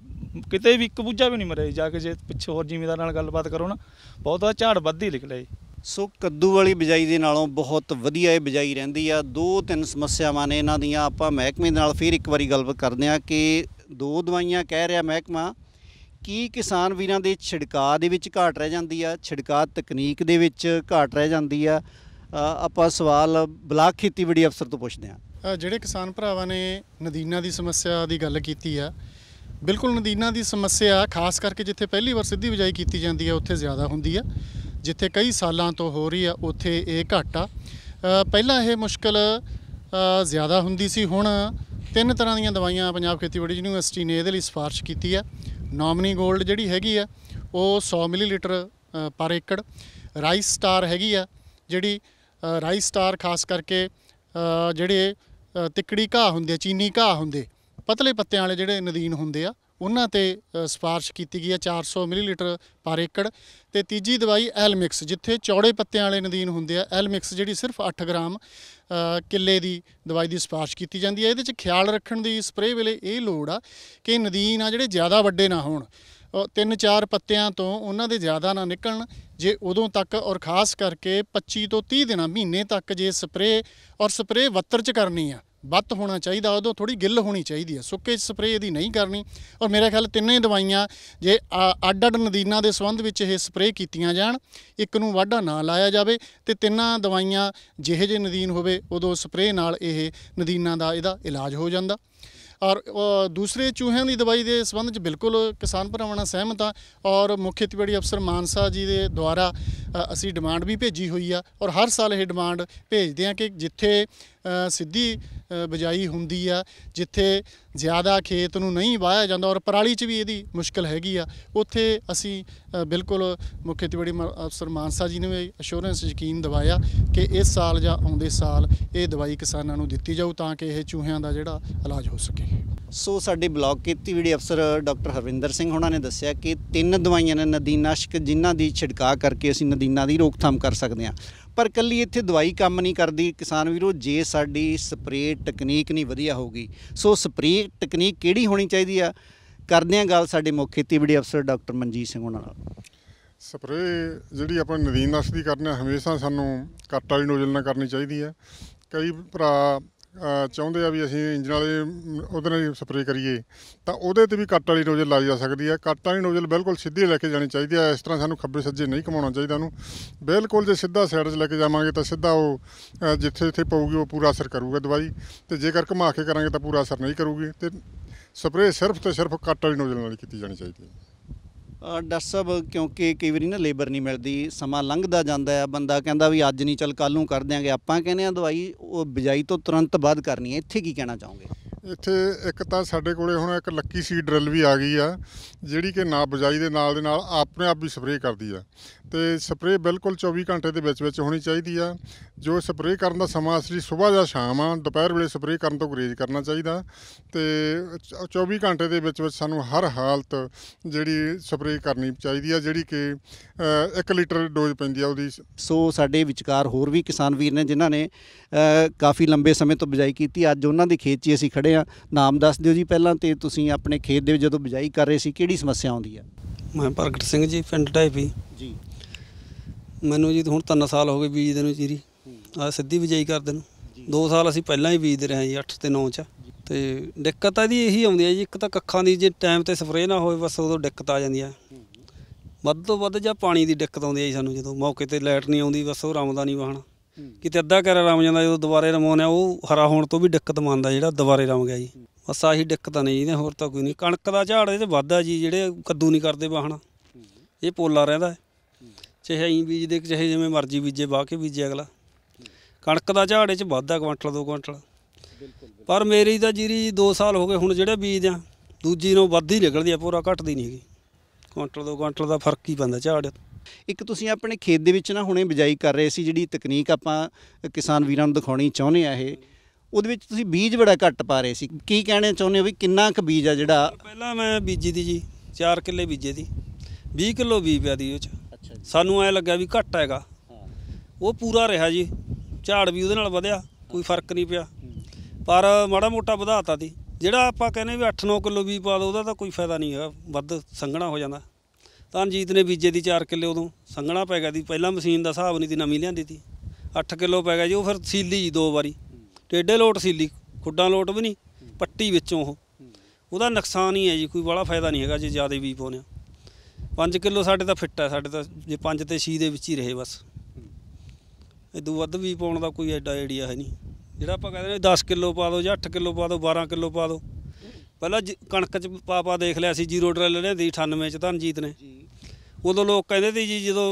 ਕਿਤੇ ਵੀ ਇੱਕ ਬੁੱਝਾ ਵੀ ਨਹੀਂ ਮਰਿਆ ਜਾ ਕੇ ਜੇ ਪਿੱਛੇ ਹੋਰ ਜ਼ਿਮੀਦਾਰ ਨਾਲ ਗੱਲਬਾਤ ਕਰੋ ਨਾ ਬਹੁਤ ਵਾ ਝਾੜ ਵੱਧੀ ਨਿਕਲੇ ਸੋ ਕੱਦੂ ਵਾਲੀ ਬਿਜਾਈ ਦੇ ਨਾਲੋਂ ਬਹੁਤ ਵਧੀਆ ਇਹ ਬਿਜਾਈ ਰਹਿੰਦੀ ਆ ਦੋ ਤਿੰਨ ਸਮੱਸਿਆਵਾਂ ਨੇ ਇਹਨਾਂ ਦੀਆਂ ਆਪਾਂ ਮਹਿਕਮੇ ਦੇ ਨਾਲ ਫਿਰ ਇੱਕ ਵਾਰੀ ਗੱਲ ਕਰਦੇ ਆ ਕਿ ਦੋ ਦਵਾਈਆਂ ਕਹਿ ਰਿਹਾ ਮਹਿਕਮਾ ਕੀ ਕਿਸਾਨ ਵੀਰਾਂ ਦੇ ਛਿੜਕਾ ਦੇ ਵਿੱਚ ਘਾਟ ਰਹਿ ਜਾਂਦੀ ਆ ਛਿੜਕਾ ਤਕਨੀਕ ਦੇ ਵਿੱਚ ਘਾਟ ਰਹਿ ਜਾਂਦੀ ਆ ਆਪਾਂ ਸਵਾਲ ਬਲਾਕ ਖੇਤੀਬਾੜੀ ਅਫਸਰ ਤੋਂ ਪੁੱਛਦੇ ਆ ਜਿਹੜੇ ਕਿਸਾਨ ਭਰਾਵਾਂ ਨੇ ਨਦੀਨਾਂ ਦੀ ਸਮੱਸਿਆ ਦੀ ਗੱਲ ਕੀਤੀ ਆ ਬਿਲਕੁਲ ਨਦੀਨਾਂ ਦੀ ਸਮੱਸਿਆ ਖਾਸ ਕਰਕੇ ਜਿੱਥੇ ਪਹਿਲੀ ਵਾਰ ਸਿੱਧੀ ਬਿਜਾਈ ਕੀਤੀ ਜਾਂਦੀ ਹੈ ਉੱਥੇ ਜ਼ਿਆਦਾ ਹੁੰਦੀ ਹੈ ਜਿੱਥੇ ਕਈ ਸਾਲਾਂ ਤੋਂ ਹੋ ਰਹੀ ਹੈ ਉੱਥੇ ਇਹ ਘਟਾ ਪਹਿਲਾਂ ਇਹ ਮੁਸ਼ਕਲ ਜ਼ਿਆਦਾ ਹੁੰਦੀ ਸੀ ਹੁਣ ਤਿੰਨ ਤਰ੍ਹਾਂ ਦੀਆਂ ਦਵਾਈਆਂ ਪੰਜਾਬ ਖੇਤੀਬਾੜੀ ਯੂਨੀਵਰਸਿਟੀ ਨੇ ਇਹਦੇ ਲਈ ਸਿਫਾਰਿਸ਼ ਕੀਤੀ ਹੈ ਨੋਮਨੀ ਗੋਲਡ ਜਿਹੜੀ ਹੈਗੀ ਆ ਉਹ 100 ਮਿਲੀਲੀਟਰ ਪਰ ਏਕੜ ਰਾਈਸ ਸਟਾਰ ਹੈਗੀ ਆ ਜਿਹੜੀ ਰਾਈਸ ਸਟਾਰ ਖਾਸ ਕਰਕੇ ਜਿਹੜੇ ਤਿੱਕੜੀ ਘਾਹ ਹੁੰਦੇ ਚੀਨੀ ਘਾਹ ਹੁੰਦੇ ਪਤਲੇ ਪੱਤਿਆਂ ਵਾਲੇ ਜਿਹੜੇ ਨਦੀਨ ਹੁੰਦੇ ਆ ਉਹਨਾਂ ਤੇ ਸਿਫਾਰਿਸ਼ ਕੀਤੀ ਗਈ ਹੈ 400 ਮਿਲੀਲੀਟਰ ਪਰ ਏਕੜ ਤੇ ਤੀਜੀ ਦਵਾਈ ਐਲਮਿਕਸ ਜਿੱਥੇ ਚੌੜੇ ਪੱਤਿਆਂ ਵਾਲੇ ਨਦੀਨ ਹੁੰਦੇ ਆ ਐਲਮਿਕਸ ਜਿਹੜੀ ਸਿਰਫ 8 ਗ੍ਰਾਮ ਕਿੱਲੇ ਦੀ ਦਵਾਈ ਦੀ ਸਿਫਾਰਿਸ਼ ਕੀਤੀ ਜਾਂਦੀ ਹੈ ਇਹਦੇ ਚ ਖਿਆਲ ਰੱਖਣ ਦੀ ਸਪਰੇ ਵੇਲੇ ਇਹ ਲੋੜ ਆ ਕਿ ਨਦੀਨ ਆ ਜਿਹੜੇ ਜ਼ਿਆਦਾ ਵੱਡੇ ਨਾ ਹੋਣ ਤਿੰਨ ਚਾਰ ਪੱਤਿਆਂ ਤੋਂ ਉਹਨਾਂ ਦੇ ਜ਼ਿਆਦਾ ਨਾ ਨਿਕਲਣ ਜੇ ਉਦੋਂ ਤੱਕ ਔਰ ਖਾਸ ਕਰਕੇ 25 ਤੋਂ 30 ਦਿਨਾਂ ਮਹੀਨੇ ਤੱਕ ਜੇ ਸਪਰੇ ਔਰ ਸਪਰੇ ਵੱਤਰ ਚ ਕਰਨੀ ਆ ਵੱਤ ਹੋਣਾ ਚਾਹੀਦਾ ਉਦੋਂ ਥੋੜੀ ਗਿੱਲ ਹੋਣੀ ਚਾਹੀਦੀ ਹੈ ਸੁੱਕੇ ਸਪਰੇਅ ਦੀ ਨਹੀਂ ਕਰਨੀ ਔਰ ਮੇਰੇ ਖਿਆਲ ਤਿੰਨੇ ਦਵਾਈਆਂ ਜੇ ਅੱਡ ਅੱਡ ਨਦੀਨਾਂ ਦੇ ਸੰਬੰਧ ਵਿੱਚ ਇਹ ਸਪਰੇਅ ਕੀਤੀਆਂ ਜਾਣ ਇੱਕ ਨੂੰ ਵਾਢਾ ਨਾ ਲਾਇਆ ਜਾਵੇ ਤੇ ਤਿੰਨਾਂ ਦਵਾਈਆਂ ਜਿਹੇ ਜੇ ਨਦੀਨ ਹੋਵੇ ਉਦੋਂ ਸਪਰੇਅ ਨਾਲ ਇਹ ਨਦੀਨਾਂ ਦਾ ਇਹਦਾ ਇਲਾਜ ਹੋ ਜਾਂਦਾ ਔਰ ਦੂਸਰੇ ਚੂਹਿਆਂ ਦੀ ਦਵਾਈ ਦੇ ਸੰਬੰਧ ਵਿੱਚ ਬਿਲਕੁਲ ਕਿਸਾਨ ਭਰਾਵਾਂ ਨਾਲ ਸਹਿਮਤ ਆ ਔਰ ਮੁੱਖ ਖੇਤੀਬਾੜੀ ਅਫਸਰ ਮਾਨਸਾ ਜੀ ਦੇ ਦੁਆਰਾ ਅਸੀਂ ਡਿਮਾਂਡ ਵੀ ਭੇਜੀ ਹੋਈ ਆ ਔਰ ਹਰ ਸਾਲ ਇਹ ਡਿਮਾਂਡ ਭੇਜਦੇ ਆ ਕਿ ਜਿੱਥੇ ਸਿੱਧੀ ਬਜਾਈ ਹੁੰਦੀ ਆ ਜਿੱਥੇ ਜ਼ਿਆਦਾ ਖੇਤ ਨੂੰ ਨਹੀਂ ਵਾਇਆ ਜਾਂਦਾ ਔਰ ਪਰਾਲੀ 'ਚ ਵੀ ਇਹਦੀ ਮੁਸ਼ਕਲ ਹੈਗੀ ਆ ਉੱਥੇ ਅਸੀਂ ਬਿਲਕੁਲ ਮੁੱਖ ਖੇਤੀਬਾੜੀ ਅਫਸਰ ਮਾਨਸਾ ਜੀ ਨੇ ਅਸ਼ੋਰੈਂਸ ਯਕੀਨ ਦਿਵਾਇਆ ਕਿ ਇਸ ਸਾਲ ਜਾਂ ਆਉਂਦੇ ਸਾਲ ਇਹ ਦਵਾਈ ਕਿਸਾਨਾਂ ਨੂੰ ਦਿੱਤੀ ਜਾਊ ਤਾਂ ਕਿ ਇਹ ਚੂਹਿਆਂ ਦਾ ਜਿਹੜਾ ਇਲਾਜ ਹੋ ਸਕੇ ਸੋ ਸਾਡੇ ਕੀਤੀ ਖੇਤੀਬਾੜੀ ਅਫਸਰ ਡਾਕਟਰ ਹਰਵਿੰਦਰ ਸਿੰਘ ਹੋਣਾ ਨੇ ਦੱਸਿਆ ਕਿ ਤਿੰਨ ਦਵਾਈਆਂ ਨੇ ਨਦੀਨਾਸ਼ਕ ਜਿਨ੍ਹਾਂ ਦੀ ਛਿੜਕਾ ਕਰਕੇ ਅਸੀਂ ਨਦੀਨਾ ਦੀ ਰੋਕਥਾਮ ਕਰ ਸਕਦੇ ਹਾਂ ਪਰ ਕੱਲੀ ਇੱਥੇ ਦਵਾਈ ਕੰਮ ਨਹੀਂ ਕਰਦੀ ਕਿਸਾਨ ਵੀਰੋ ਜੇ ਸਾਡੀ ਸਪਰੇਅ ਟੈਕਨੀਕ ਨਹੀਂ ਵਧੀਆ ਹੋਊਗੀ ਸੋ ਸਪਰੇਅ ਟੈਕਨੀਕ ਕਿਹੜੀ ਹੋਣੀ ਚਾਹੀਦੀ ਆ ਕਰਦੇ ਆ ਗੱਲ ਸਾਡੇ ਮੁੱਖ ਖੇਤੀਬਾੜੀ ਅਫਸਰ ਡਾਕਟਰ ਮਨਜੀਤ ਸਿੰਘ ਹੋਣਾ ਨਾਲ ਸਪਰੇ ਜਿਹੜੀ ਆਪਾਂ ਨਦੀਨ ਨਸ ਦੀ ਕਰਨਾ ਹਮੇਸ਼ਾ ਸਾਨੂੰ ਕੱਟ ਵਾਲੀ ਨੋਜ਼ਲ ਨਾਲ ਕਰਨੀ ਚਾਹੀਦੀ ਆ ਕਈ ਭਰਾ ਚਾਹੁੰਦੇ ਆ ਵੀ ਅਸੀਂ ਇੰਜਨ ਵਾਲੇ ਉਹਦੇ ਨਾਲ ਸਪਰੇਅ ਕਰੀਏ ਤਾਂ ਉਹਦੇ ਤੇ ਵੀ ਕੱਟ ਵਾਲੀ ਨੋਜ਼ਲ ਲਾਈ ਜਾ ਸਕਦੀ ਹੈ ਕੱਟ ਵਾਲੀ ਨੋਜ਼ਲ ਬਿਲਕੁਲ ਸਿੱਧੀ ਲੈ ਕੇ ਜਾਣੀ ਚਾਹੀਦੀ ਹੈ ਇਸ ਤਰ੍ਹਾਂ ਸਾਨੂੰ ਖੱਬੇ ਸੱਜੇ ਨਹੀਂ ਘਮਾਉਣਾ ਚਾਹੀਦਾ ਉਹਨੂੰ ਬਿਲਕੁਲ ਜੇ ਸਿੱਧਾ ਸਾਈਡ 'ਚ ਲੈ ਕੇ ਜਾਵਾਂਗੇ ਤਾਂ ਸਿੱਧਾ ਉਹ ਜਿੱਥੇ ਜਿੱਥੇ ਪਊਗੀ ਉਹ ਪੂਰਾ ਅਸਰ ਕਰੂਗਾ ਦਵਾਈ ਤੇ ਜੇਕਰ ਘੁਮਾ ਕੇ ਕਰਾਂਗੇ ਤਾਂ ਪੂਰਾ ਅਸਰ ਨਹੀਂ ਕਰੂਗੀ ਤੇ ਸਪਰੇਅ ਸਿਰਫ ਤੇ ਸਿਰਫ ਕੱਟ ਵਾਲੀ ਨੋਜ਼ਲ ਨਾਲ ਕੀਤੀ ਜਾਣੀ ਚਾਹੀਦੀ ਹੈ ਡਾਕਟਰ ਸਾਹਿਬ ਕਿਉਂਕਿ ਕਈ ਵਾਰੀ ਨਾ ਲੇਬਰ ਨਹੀਂ ਮਿਲਦੀ ਸਮਾਂ ਲੰਘਦਾ ਜਾਂਦਾ ਹੈ ਬੰਦਾ ਕਹਿੰਦਾ ਵੀ ਅੱਜ ਨਹੀਂ ਚੱਲ ਕੱਲ ਨੂੰ ਕਰ ਦਿਆਂਗੇ ਆਪਾਂ ਕਹਿੰਦੇ ਆ ਦਵਾਈ ਉਹ ਬਿਜਾਈ ਤੋਂ ਤੁਰੰਤ ਬਾਅਦ ਕਰਨੀ ਹੈ ਇੱਥੇ ਕੀ ਕਹਿਣਾ ਚਾਹੋਗੇ ਇੱਥੇ ਇੱਕ ਤਾਂ ਸਾਡੇ ਕੋਲੇ ਹੁਣ ਇੱਕ ਲੱਕੀ ਸੀਡ ਡਰਿਲ ਵੀ ਆ ਗਈ ਆ ਜਿਹੜੀ ਕਿ ਨਾ ਬਜਾਈ ਦੇ ਨਾਲ ਦੇ ਨਾਲ ਆਪਣੇ ਆਪ ਵੀ ਸਪਰੇਅ ਕਰਦੀ ਆ ਤੇ ਸਪਰੇਅ ਬਿਲਕੁਲ 24 ਘੰਟੇ ਦੇ ਵਿੱਚ ਵਿੱਚ ਹੋਣੀ ਚਾਹੀਦੀ ਆ ਜੋ ਸਪਰੇਅ ਕਰਨ ਦਾ ਸਮਾਂ ਅਸਲੀ ਸਵੇਰ ਜਾਂ ਸ਼ਾਮ ਆ ਦੁਪਹਿਰ ਵੇਲੇ ਸਪਰੇਅ ਕਰਨ ਤੋਂ ਗੁਰੇਜ਼ ਕਰਨਾ ਚਾਹੀਦਾ ਤੇ 24 ਘੰਟੇ ਦੇ ਵਿੱਚ ਵਿੱਚ ਸਾਨੂੰ ਹਰ ਹਾਲਤ ਜਿਹੜੀ ਸਪਰੇਅ ਕਰਨੀ ਚਾਹੀਦੀ ਆ ਜਿਹੜੀ ਕਿ 1 ਲੀਟਰ ਡੋਜ਼ ਪੈਂਦੀ ਆ ਉਹਦੀ ਸੋ ਸਾਡੇ ਵਿਚਕਾਰ ਹੋਰ ਵੀ ਕਿਸਾਨ ਵੀਰ ਨੇ ਜਿਨ੍ਹਾਂ ਨੇ ਕਾਫੀ ਲੰਬੇ ਸਮੇਂ ਤੋਂ ਬਜਾਈ ਕੀਤੀ ਅੱਜ ਉਹਨਾਂ ਦੇ ਖੇਤ 'ਚ ਅਸੀਂ ਖੜੇ ਆ ਨਾਮ ਦੱਸ ਦਿਓ ਜੀ ਪਹਿਲਾਂ ਤੇ ਤੁਸੀਂ ਆਪਣੇ ਖੇਤ ਦੇ ਵਿੱਚ ਜਦੋਂ ਬਜਾਈ ਕਰ ਰਹੇ ਸੀ ਕਿਹੜੀ ਸਮੱਸਿਆ ਆਉਂਦੀ ਆ ਮੈਂ ਪ੍ਰਗਟ ਸਿੰਘ ਜੀ ਪਿੰਡ ਢਾਈਪੀ ਜੀ ਮੈਨੂੰ ਜੀ ਹੁਣ 3 ਸਾਲ ਹੋ ਗਏ ਬੀਜਦੇ ਨੂੰ ਚੀਰੀ ਆ ਸਿੱਧੀ ਬਿਜਾਈ ਕਰਦੇ ਨੂੰ 2 ਸਾਲ ਅਸੀਂ ਪਹਿਲਾਂ ਹੀ ਬੀਜਦੇ ਰਹੇ ਜੀ 8 ਤੇ 9 ਚ ਤੇ ਦਿੱਕਤ ਆ ਦੀ ਇਹੀ ਆਉਂਦੀ ਹੈ ਜੀ ਇੱਕ ਤਾਂ ਕੱਖਾਂ ਦੀ ਜੇ ਟਾਈਮ ਤੇ ਸਪਰੇਅ ਨਾ ਹੋਵੇ ਬਸ ਉਦੋਂ ਦਿੱਕਤ ਆ ਜਾਂਦੀ ਹੈ ਵੱਧ ਤੋਂ ਵੱਧ ਜਾਂ ਪਾਣੀ ਦੀ ਦਿੱਕਤ ਆਉਂਦੀ ਹੈ ਸਾਨੂੰ ਜਦੋਂ ਮੌਕੇ ਤੇ ਲਾਈਟ ਨਹੀਂ ਆਉਂਦੀ ਬਸ ਉਹ ਰਮਦਾ ਨਹੀਂ ਵਹਣਾ ਕਿਤੇ ਅੱਧਾ ਕਰਾ ਰਮ ਜਾਂਦਾ ਜਦੋਂ ਦੁਬਾਰੇ ਰਮਾਉਣਾ ਉਹ ਹਰਾ ਹੋਣ ਤੋਂ ਵੀ ਦਿੱਕਤ ਮੰਨਦਾ ਜਿਹੜਾ ਦੁਬਾਰੇ ਰਮ ਗਿਆ ਜੀ ਬਸ ਆਹੀ ਦਿੱਕਤਾਂ ਨੇ ਜੀ ਹੋਰ ਤਾਂ ਕੋਈ ਨਹੀਂ ਕਣਕ ਦਾ ਝਾੜ ਇਹ ਵੱਧ ਵੱਧਾ ਜੀ ਜਿਹੜੇ ਕੱਦੂ ਨਹੀਂ ਕਰਦੇ ਵਹਣਾ ਇਹ ਪੋਲਾ ਰਹਿੰਦਾ ਚਾਹੇ ਐਂ ਬੀਜਦੇ ਚਾਹੇ ਜਿਵੇਂ ਮਰਜ਼ੀ ਬੀਜੇ ਬਾਅਦ ਕੇ ਬੀਜੇ ਅਗਲਾ ਕਣਕ ਦਾ ਝਾੜੇ ਚ ਵੱਧਦਾ ਕੁਇੰਟਲ ਦੋ ਕੁਇੰਟਲ ਪਰ ਮੇਰੀ ਤਾਂ ਜੀਰੀ 2 ਸਾਲ ਹੋ ਗਏ ਹੁਣ ਜਿਹੜੇ ਬੀਜ ਆ ਦੂਜੀ ਨੂੰ ਵੱਧ ਹੀ ਨਿਕਲਦੀ ਆ ਪੂਰਾ ਘਟਦੀ ਨਹੀਂ ਹੈਗੀ ਕੁਇੰਟਲ ਦੋ ਕੁਇੰਟਲ ਦਾ ਫਰਕ ਹੀ ਪੈਂਦਾ ਝਾੜੇ ਇੱਕ ਤੁਸੀਂ ਆਪਣੇ ਖੇਤ ਦੇ ਵਿੱਚ ਨਾ ਹੁਣੇ ਬਿਜਾਈ ਕਰ ਰਹੇ ਸੀ ਜਿਹੜੀ ਤਕਨੀਕ ਆਪਾਂ ਕਿਸਾਨ ਵੀਰਾਂ ਨੂੰ ਦਿਖਾਉਣੀ ਚਾਹੁੰਦੇ ਆ ਇਹ ਉਹਦੇ ਵਿੱਚ ਤੁਸੀਂ ਬੀਜ ਬੜਾ ਘੱਟ ਪਾ ਰਹੇ ਸੀ ਕੀ ਕਹਿਣਾ ਚਾਹੁੰਦੇ ਹੋ ਵੀ ਕਿੰਨਾ ਕੁ ਬੀਜ ਆ ਜਿਹੜਾ ਪਹਿਲਾਂ ਮੈਂ ਬੀਜੀ ਦੀ ਜੀ 4 ਕਿੱਲੇ ਬੀਜੇ ਦੀ 20 ਕਿਲੋ ਬੀਜ ਪਿਆ ਦੀ ਉਹ ਚ ਸਾਨੂੰ ਐ ਲੱਗਿਆ ਵੀ ਘੱਟ ਹੈਗਾ ਉਹ ਪੂਰਾ ਰਿਹਾ ਜੀ ਝਾੜ ਵੀ ਉਹਦੇ ਨਾਲ ਵਧਿਆ ਕੋਈ ਫਰਕ ਨਹੀਂ ਪਿਆ ਪਰ ਮਾੜਾ ਮੋਟਾ ਵਧਾਤਾ ਦੀ ਜਿਹੜਾ ਆਪਾਂ ਕਹਿੰਦੇ ਵੀ 8-9 ਕਿਲੋ ਵੀ ਪਾ ਦੋ ਉਹਦਾ ਤਾਂ ਕੋਈ ਫਾਇਦਾ ਨਹੀਂ ਹੈਗਾ ਵੱਧ ਸੰਘਣਾ ਹੋ ਜਾਂਦਾ ਤਾਂ ਅਨਜੀਤ ਨੇ ਬੀਜੇ ਦੀ 4 ਕਿਲੋ ਉਦੋਂ ਸੰਘਣਾ ਪੈ ਗਿਆ ਦੀ ਪਹਿਲਾਂ ਮਸ਼ੀਨ ਦਾ ਹਿਸਾਬ ਨਹੀਂ ਦੀ ਨਵੀਂ ਲਿਆਂਦੀ ਸੀ 8 ਕਿਲੋ ਪੈ ਗਿਆ ਜੀ ਉਹ ਫਿਰ ਸੀਲੀ ਜੀ ਦੋ ਵਾਰੀ ਟੇਡੇ ਲੋਟ ਸੀਲੀ ਖੁੱਡਾਂ ਲੋਟ ਵੀ ਨਹੀਂ ਪੱਟੀ ਵਿੱਚੋਂ ਉਹ ਉਹਦਾ ਨੁਕਸਾਨ ਹੀ ਹੈ ਜੀ ਕੋਈ ਬੜਾ ਫਾਇਦਾ ਨਹੀਂ ਹੈਗਾ ਜੇ ਜ਼ਿਆਦਾ ਵੀ ਪਾਉਨੇ 5 ਕਿਲੋ ਸਾਡੇ ਤਾਂ ਫਿੱਟ ਹੈ ਸਾਡੇ ਤਾਂ ਜੇ 5 ਤੇ 6 ਦੇ ਵਿੱਚ ਹੀ ਰਹੇ ਬਸ ਇਦੋਂ ਵੱਧ ਵੀ ਪਾਉਣ ਦਾ ਕੋਈ ਐਡਾ ਆਈਡੀਆ ਹੈ ਨਹੀਂ ਜਿਹੜਾ ਆਪਾਂ ਕਹਿੰਦੇ ਨੇ 10 ਕਿਲੋ ਪਾ ਦਿਓ ਜਾਂ 8 ਕਿਲੋ ਪਾ ਦਿਓ 12 ਕਿਲੋ ਪਾ ਦਿਓ ਪਹਿਲਾਂ ਕਣਕ ਚ ਪਾ ਪਾ ਦੇਖ ਲਿਆ ਸੀ ਜ਼ੀਰੋ ਡਰਲ ਲਿਆਂਦੀ 98 ਚ ਧਨਜੀਤ ਨੇ ਉਦੋਂ ਲੋਕ ਕਹਿੰਦੇ ਸੀ ਜੀ ਜਦੋਂ